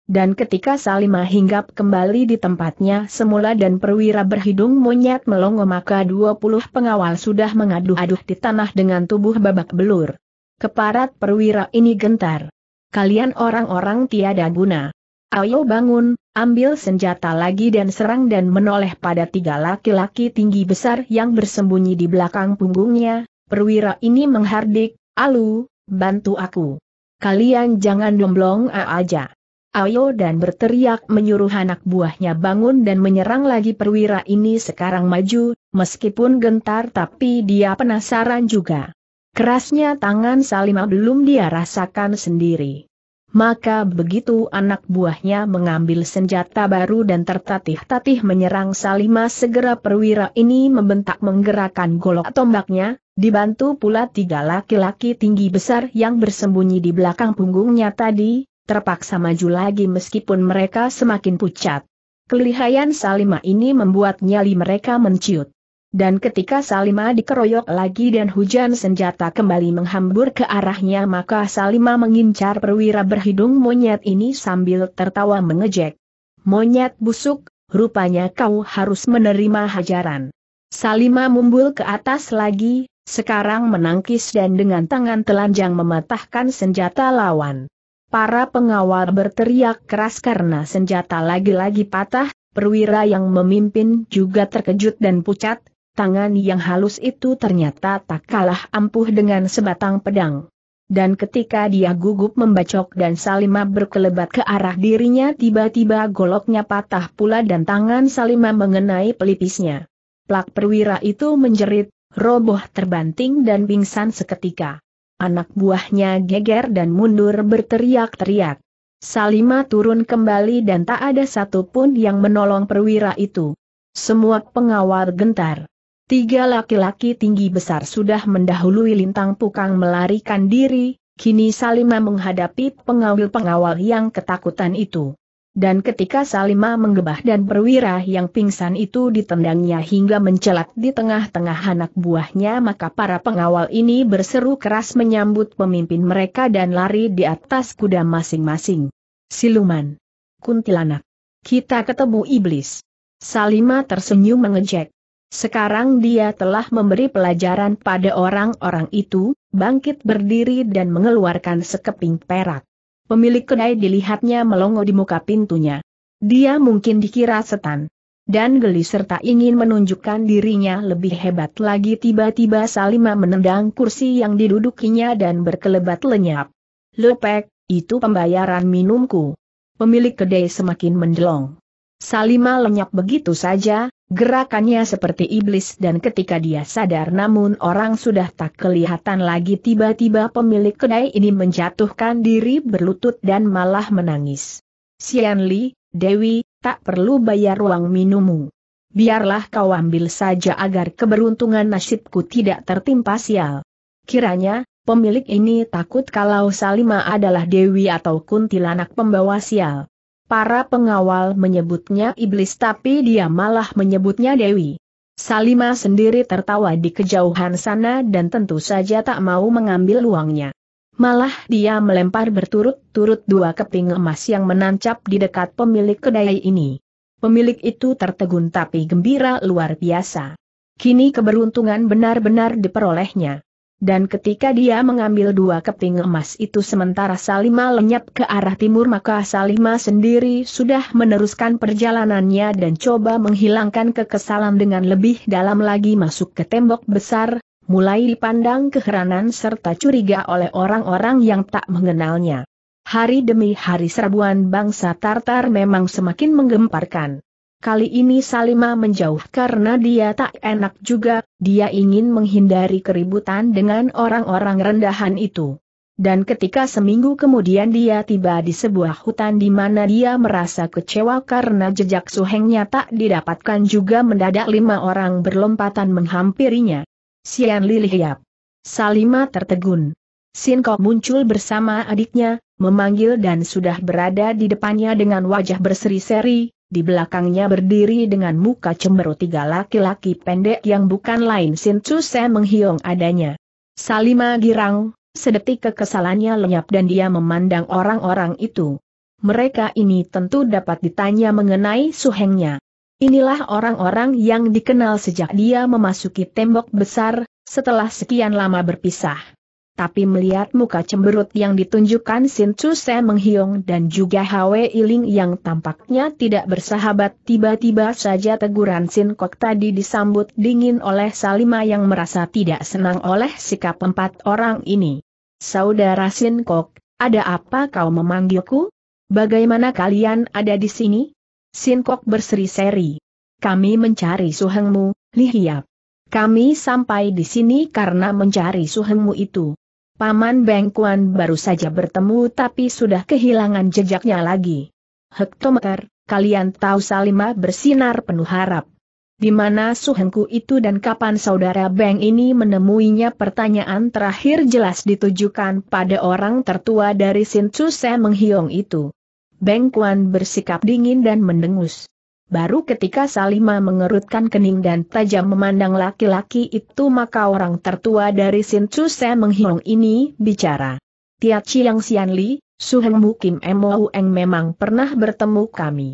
Dan ketika Salima hinggap kembali di tempatnya semula dan perwira berhidung monyet melongo maka 20 pengawal sudah mengaduh-aduh di tanah dengan tubuh babak belur. Keparat perwira ini gentar. Kalian orang-orang tiada guna. Ayo bangun, ambil senjata lagi dan serang dan menoleh pada tiga laki-laki tinggi besar yang bersembunyi di belakang punggungnya, perwira ini menghardik, alu, bantu aku. Kalian jangan domblong aja. Ayo dan berteriak menyuruh anak buahnya bangun dan menyerang lagi perwira ini sekarang maju, meskipun gentar tapi dia penasaran juga. Kerasnya tangan Salima belum dia rasakan sendiri maka begitu anak buahnya mengambil senjata baru dan tertatih-tatih menyerang Salima segera perwira ini membentak menggerakkan golok tombaknya, dibantu pula tiga laki-laki tinggi besar yang bersembunyi di belakang punggungnya tadi, terpaksa maju lagi meskipun mereka semakin pucat. Kelihayan Salima ini membuat nyali mereka menciut. Dan ketika Salima dikeroyok lagi dan hujan senjata kembali menghambur ke arahnya maka Salima mengincar perwira berhidung monyet ini sambil tertawa mengejek. Monyet busuk, rupanya kau harus menerima hajaran. Salima mumbul ke atas lagi, sekarang menangkis dan dengan tangan telanjang mematahkan senjata lawan. Para pengawal berteriak keras karena senjata lagi-lagi patah, perwira yang memimpin juga terkejut dan pucat, Tangan yang halus itu ternyata tak kalah ampuh dengan sebatang pedang. Dan ketika dia gugup membacok dan Salima berkelebat ke arah dirinya tiba-tiba goloknya patah pula dan tangan Salima mengenai pelipisnya. Plak perwira itu menjerit, roboh terbanting dan pingsan seketika. Anak buahnya geger dan mundur berteriak-teriak. Salima turun kembali dan tak ada satupun yang menolong perwira itu. Semua pengawal gentar. Tiga laki-laki tinggi besar sudah mendahului lintang pukang melarikan diri, kini Salima menghadapi pengawal pengawal yang ketakutan itu. Dan ketika Salima menggebah dan perwira yang pingsan itu ditendangnya hingga mencelat di tengah-tengah anak buahnya maka para pengawal ini berseru keras menyambut pemimpin mereka dan lari di atas kuda masing-masing. Siluman. Kuntilanak. Kita ketemu iblis. Salima tersenyum mengejek. Sekarang dia telah memberi pelajaran pada orang-orang itu, bangkit berdiri dan mengeluarkan sekeping perak. Pemilik kedai dilihatnya melongo di muka pintunya. Dia mungkin dikira setan. Dan geli serta ingin menunjukkan dirinya lebih hebat lagi tiba-tiba Salima menendang kursi yang didudukinya dan berkelebat lenyap. Lepek, itu pembayaran minumku. Pemilik kedai semakin mendelong. Salima lenyap begitu saja, Gerakannya seperti iblis dan ketika dia sadar namun orang sudah tak kelihatan lagi tiba-tiba pemilik kedai ini menjatuhkan diri berlutut dan malah menangis. Sian Li, Dewi, tak perlu bayar uang minummu. Biarlah kau ambil saja agar keberuntungan nasibku tidak tertimpa sial. Kiranya, pemilik ini takut kalau Salima adalah Dewi atau kuntilanak pembawa sial. Para pengawal menyebutnya iblis tapi dia malah menyebutnya Dewi. Salima sendiri tertawa di kejauhan sana dan tentu saja tak mau mengambil uangnya. Malah dia melempar berturut-turut dua keping emas yang menancap di dekat pemilik kedai ini. Pemilik itu tertegun tapi gembira luar biasa. Kini keberuntungan benar-benar diperolehnya. Dan ketika dia mengambil dua keping emas itu sementara Salima lenyap ke arah timur maka Salima sendiri sudah meneruskan perjalanannya dan coba menghilangkan kekesalan dengan lebih dalam lagi masuk ke tembok besar, mulai dipandang keheranan serta curiga oleh orang-orang yang tak mengenalnya. Hari demi hari serbuan bangsa Tartar memang semakin menggemparkan. Kali ini Salima menjauh karena dia tak enak juga, dia ingin menghindari keributan dengan orang-orang rendahan itu. Dan ketika seminggu kemudian dia tiba di sebuah hutan di mana dia merasa kecewa karena jejak suhengnya tak didapatkan juga mendadak lima orang berlompatan menghampirinya. Sian Lilihiap. Salima tertegun. Sinko muncul bersama adiknya, memanggil dan sudah berada di depannya dengan wajah berseri-seri, di belakangnya berdiri dengan muka cemberut tiga laki-laki pendek yang bukan lain Sin Tuse menghiong adanya. Salima girang, sedetik kekesalannya lenyap dan dia memandang orang-orang itu. Mereka ini tentu dapat ditanya mengenai suhengnya. Inilah orang-orang yang dikenal sejak dia memasuki tembok besar, setelah sekian lama berpisah tapi melihat muka cemberut yang ditunjukkan Sin Chu Se menghiung dan juga Hwe Iling yang tampaknya tidak bersahabat tiba-tiba saja teguran Sin Kok tadi disambut dingin oleh Salima yang merasa tidak senang oleh sikap empat orang ini. Saudara Sin Kok, ada apa kau memanggilku? Bagaimana kalian ada di sini? Sin Kok berseri-seri. Kami mencari suhengmu, Li Hiap. Kami sampai di sini karena mencari suhengmu itu. Paman Bengkuan baru saja bertemu tapi sudah kehilangan jejaknya lagi. Hektometer, kalian tahu Salima bersinar penuh harap. Di mana Suhengku itu dan kapan saudara Beng ini menemuinya pertanyaan terakhir jelas ditujukan pada orang tertua dari Sin Chu Menghiong itu. Bengkuan bersikap dingin dan mendengus. Baru ketika Salima mengerutkan kening dan tajam memandang laki-laki itu maka orang tertua dari Sin Chu Se Menghiong ini bicara. Tia Chiang Sian Li, Kim Mukim Emo Eng memang pernah bertemu kami.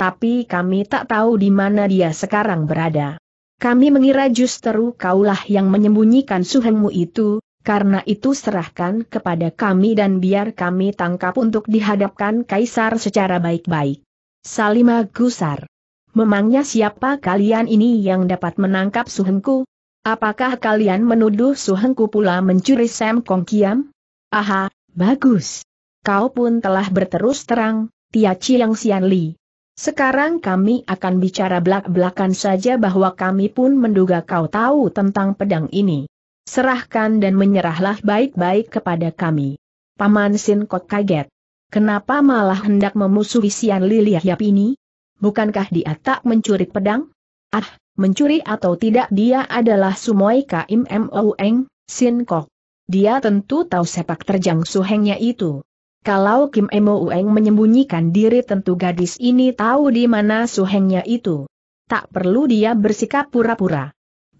Tapi kami tak tahu di mana dia sekarang berada. Kami mengira justru kaulah yang menyembunyikan Su Hengmu itu, karena itu serahkan kepada kami dan biar kami tangkap untuk dihadapkan kaisar secara baik-baik. Salima Gusar Memangnya siapa kalian ini yang dapat menangkap Suhengku? Apakah kalian menuduh Suhengku pula mencuri Sam Kong Kiam? Aha, bagus. Kau pun telah berterus terang, Tia Chiang Sian Li. Sekarang kami akan bicara belak-belakan saja bahwa kami pun menduga kau tahu tentang pedang ini. Serahkan dan menyerahlah baik-baik kepada kami. Paman Sin kok kaget. Kenapa malah hendak memusuhi Sian Liliah Yap ini? bukankah dia tak mencuri pedang? Ah, mencuri atau tidak dia adalah Sumoi Kaim Moeng, Sin Kok. Dia tentu tahu sepak terjang suhengnya itu. Kalau Kim Moeng menyembunyikan diri tentu gadis ini tahu di mana suhengnya itu. Tak perlu dia bersikap pura-pura.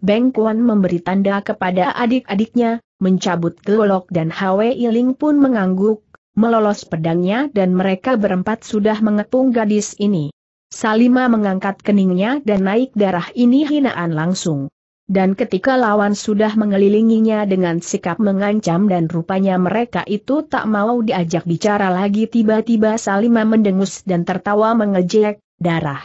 Beng Kuan memberi tanda kepada adik-adiknya, mencabut gelolok dan Hwe Iling pun mengangguk, melolos pedangnya dan mereka berempat sudah mengepung gadis ini. Salima mengangkat keningnya dan naik darah ini hinaan langsung. Dan ketika lawan sudah mengelilinginya dengan sikap mengancam dan rupanya mereka itu tak mau diajak bicara lagi tiba-tiba Salima mendengus dan tertawa mengejek, darah.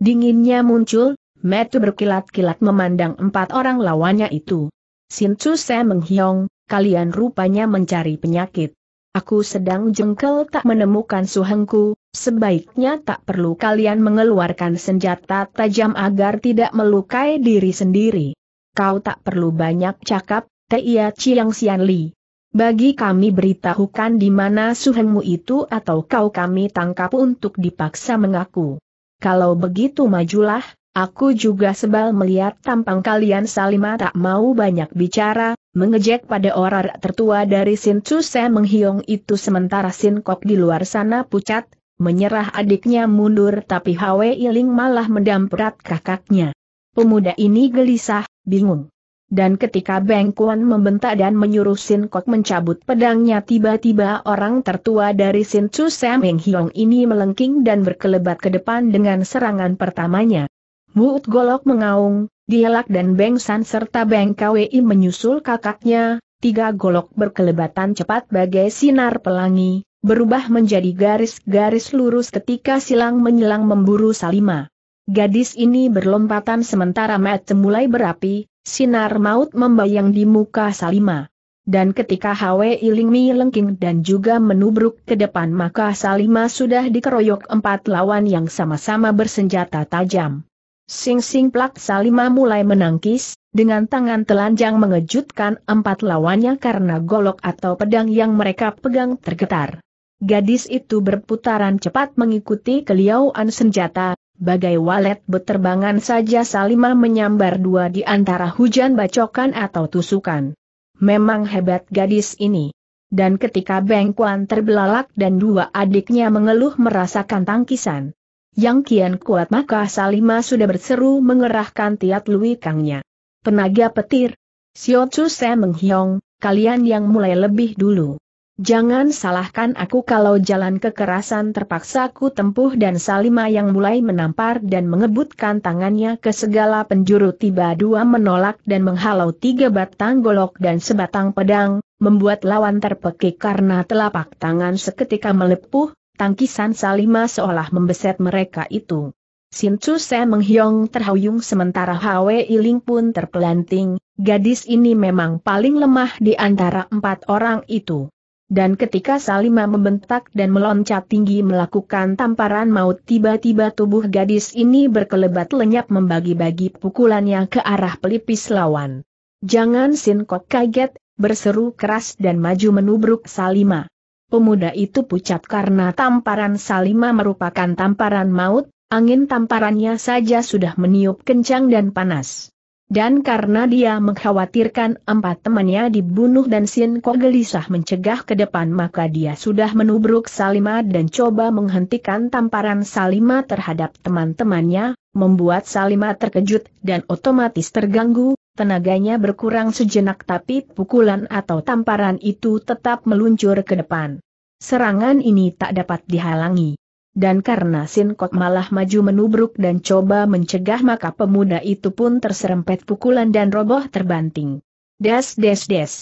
Dinginnya muncul, metu berkilat-kilat memandang empat orang lawannya itu. Sin saya Se menghiong, kalian rupanya mencari penyakit. Aku sedang jengkel tak menemukan suhengku, sebaiknya tak perlu kalian mengeluarkan senjata tajam agar tidak melukai diri sendiri. Kau tak perlu banyak cakap, Tia Chiang Xian Li. Bagi kami beritahukan di mana suhengmu itu atau kau kami tangkap untuk dipaksa mengaku. Kalau begitu majulah, Aku juga sebal melihat tampang kalian Salima tak mau banyak bicara, mengejek pada orang tertua dari Sin Tuse menghiong itu sementara Sin Kok di luar sana pucat, menyerah adiknya mundur tapi Hwe Iling malah mendamprat kakaknya. Pemuda ini gelisah, bingung. Dan ketika Beng Kuan membentak dan menyuruh Sin Kok mencabut pedangnya tiba-tiba orang tertua dari Sin Tuse Menghiong ini melengking dan berkelebat ke depan dengan serangan pertamanya. Muut Golok mengaung, Dielak dan Beng San serta Beng Kwi menyusul kakaknya, tiga golok berkelebatan cepat bagai sinar pelangi, berubah menjadi garis-garis lurus ketika silang menyilang memburu Salima. Gadis ini berlompatan sementara mata mulai berapi, sinar maut membayang di muka Salima. Dan ketika Hwe Ilingmi lengking dan juga menubruk ke depan maka Salima sudah dikeroyok empat lawan yang sama-sama bersenjata tajam. Sing Sing Plak Salima mulai menangkis, dengan tangan telanjang mengejutkan empat lawannya karena golok atau pedang yang mereka pegang tergetar. Gadis itu berputaran cepat mengikuti keliauan senjata, bagai walet beterbangan saja Salima menyambar dua di antara hujan bacokan atau tusukan. Memang hebat gadis ini. Dan ketika Bengkuan terbelalak dan dua adiknya mengeluh merasakan tangkisan, yang kian kuat maka Salima sudah berseru mengerahkan tiat lui kangnya. Penaga petir, Sio Chu Se Menghiong, kalian yang mulai lebih dulu. Jangan salahkan aku kalau jalan kekerasan terpaksa ku tempuh dan Salima yang mulai menampar dan mengebutkan tangannya ke segala penjuru tiba dua menolak dan menghalau tiga batang golok dan sebatang pedang, membuat lawan terpekik karena telapak tangan seketika melepuh, Tangkisan Salima seolah membeset mereka itu. Sin Chu Se menghiong terhuyung sementara Hwe Iling pun terpelanting, gadis ini memang paling lemah di antara empat orang itu. Dan ketika Salima membentak dan meloncat tinggi melakukan tamparan maut tiba-tiba tubuh gadis ini berkelebat lenyap membagi-bagi pukulannya ke arah pelipis lawan. Jangan Sin Kok kaget, berseru keras dan maju menubruk Salima. Pemuda itu pucat karena tamparan Salima merupakan tamparan maut, angin tamparannya saja sudah meniup kencang dan panas. Dan karena dia mengkhawatirkan empat temannya dibunuh dan Sin Ko gelisah mencegah ke depan maka dia sudah menubruk Salima dan coba menghentikan tamparan Salima terhadap teman-temannya, membuat Salima terkejut dan otomatis terganggu, Tenaganya berkurang sejenak tapi pukulan atau tamparan itu tetap meluncur ke depan. Serangan ini tak dapat dihalangi. Dan karena Sinkok malah maju menubruk dan coba mencegah maka pemuda itu pun terserempet pukulan dan roboh terbanting. Des des des.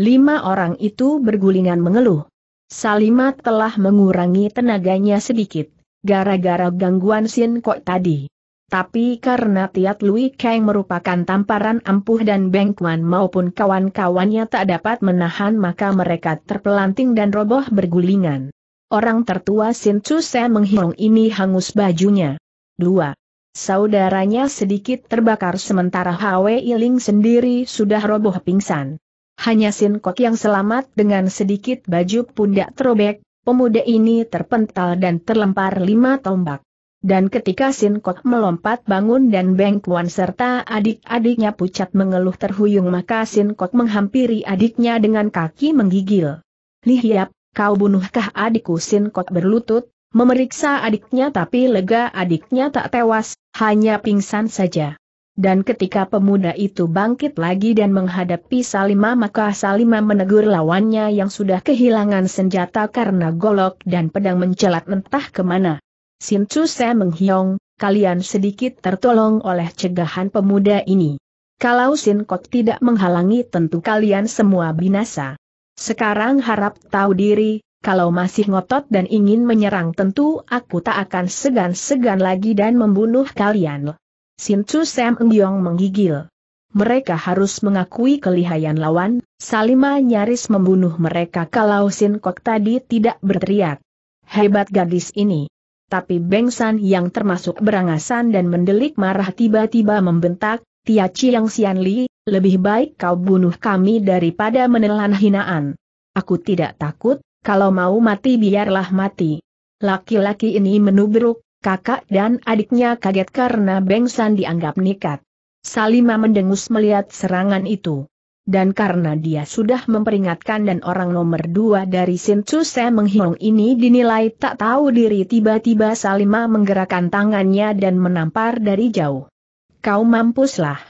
Lima orang itu bergulingan mengeluh. Salima telah mengurangi tenaganya sedikit, gara-gara gangguan Sinkok tadi. Tapi karena Tiat Lui Kang merupakan tamparan ampuh dan Beng maupun kawan-kawannya tak dapat menahan maka mereka terpelanting dan roboh bergulingan. Orang tertua Sin Chu Se menghirung ini hangus bajunya. 2. Saudaranya sedikit terbakar sementara Hwe Iling sendiri sudah roboh pingsan. Hanya Sin Kok yang selamat dengan sedikit baju pundak terobek, pemuda ini terpental dan terlempar lima tombak. Dan ketika Sin Kok melompat bangun dan Beng Kuan serta adik-adiknya pucat mengeluh terhuyung maka Sin Kok menghampiri adiknya dengan kaki menggigil. Lihiap, kau bunuhkah adikku Sin Kok berlutut, memeriksa adiknya tapi lega adiknya tak tewas, hanya pingsan saja. Dan ketika pemuda itu bangkit lagi dan menghadapi Salima maka Salima menegur lawannya yang sudah kehilangan senjata karena golok dan pedang mencelat entah kemana. Sin Chu Se Menghiong, kalian sedikit tertolong oleh cegahan pemuda ini. Kalau Sin Kok tidak menghalangi tentu kalian semua binasa. Sekarang harap tahu diri, kalau masih ngotot dan ingin menyerang tentu aku tak akan segan-segan lagi dan membunuh kalian. Sin Chu Sam menghiong menggigil. Mereka harus mengakui kelihayan lawan, Salima nyaris membunuh mereka kalau Sin Kok tadi tidak berteriak. Hebat gadis ini tapi Bengsan yang termasuk berangasan dan mendelik marah tiba-tiba membentak, Tia Chiang Sian Li, lebih baik kau bunuh kami daripada menelan hinaan. Aku tidak takut, kalau mau mati biarlah mati. Laki-laki ini menubruk, kakak dan adiknya kaget karena Bengsan dianggap nikat. Salima mendengus melihat serangan itu dan karena dia sudah memperingatkan dan orang nomor dua dari Sin Chuse menghilang ini dinilai tak tahu diri tiba-tiba Salima menggerakkan tangannya dan menampar dari jauh. Kau mampuslah.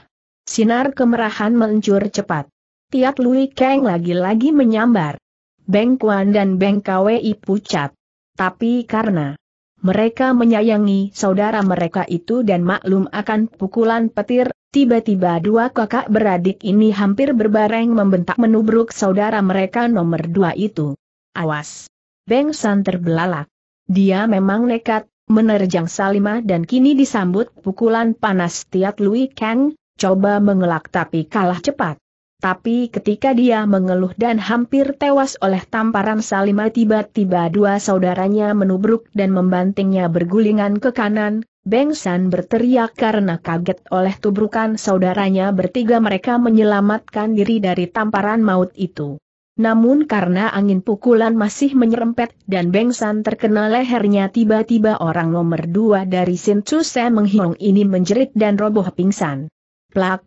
Sinar kemerahan meluncur cepat. Tiap Lui Kang lagi-lagi menyambar. Beng Kuan dan Beng Kwei pucat. Tapi karena mereka menyayangi saudara mereka itu dan maklum akan pukulan petir, Tiba-tiba dua kakak beradik ini hampir berbareng membentak menubruk saudara mereka nomor dua itu. Awas! Beng San terbelalak. Dia memang nekat, menerjang Salima dan kini disambut pukulan panas Tiat Lui Kang, coba mengelak tapi kalah cepat. Tapi ketika dia mengeluh dan hampir tewas oleh tamparan Salima tiba-tiba dua saudaranya menubruk dan membantingnya bergulingan ke kanan, Beng San berteriak karena kaget oleh tubrukan saudaranya bertiga mereka menyelamatkan diri dari tamparan maut itu. Namun karena angin pukulan masih menyerempet dan Beng San terkena lehernya tiba-tiba orang nomor dua dari Sin Se menghiong ini menjerit dan roboh pingsan. Plak!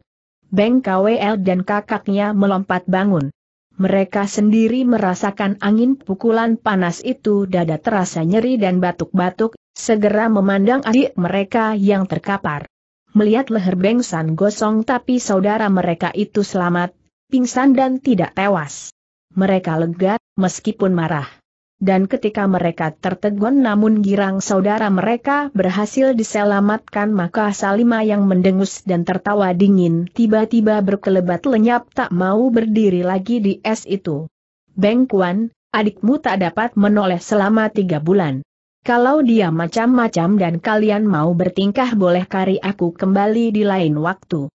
Beng KWL dan kakaknya melompat bangun. Mereka sendiri merasakan angin pukulan panas itu dada terasa nyeri dan batuk-batuk, segera memandang adik mereka yang terkapar. Melihat leher Bengsan gosong tapi saudara mereka itu selamat, pingsan dan tidak tewas. Mereka lega, meskipun marah. Dan ketika mereka tertegun namun girang saudara mereka berhasil diselamatkan maka Salima yang mendengus dan tertawa dingin tiba-tiba berkelebat lenyap tak mau berdiri lagi di es itu. Bengkuan, adikmu tak dapat menoleh selama tiga bulan. Kalau dia macam-macam dan kalian mau bertingkah boleh kari aku kembali di lain waktu.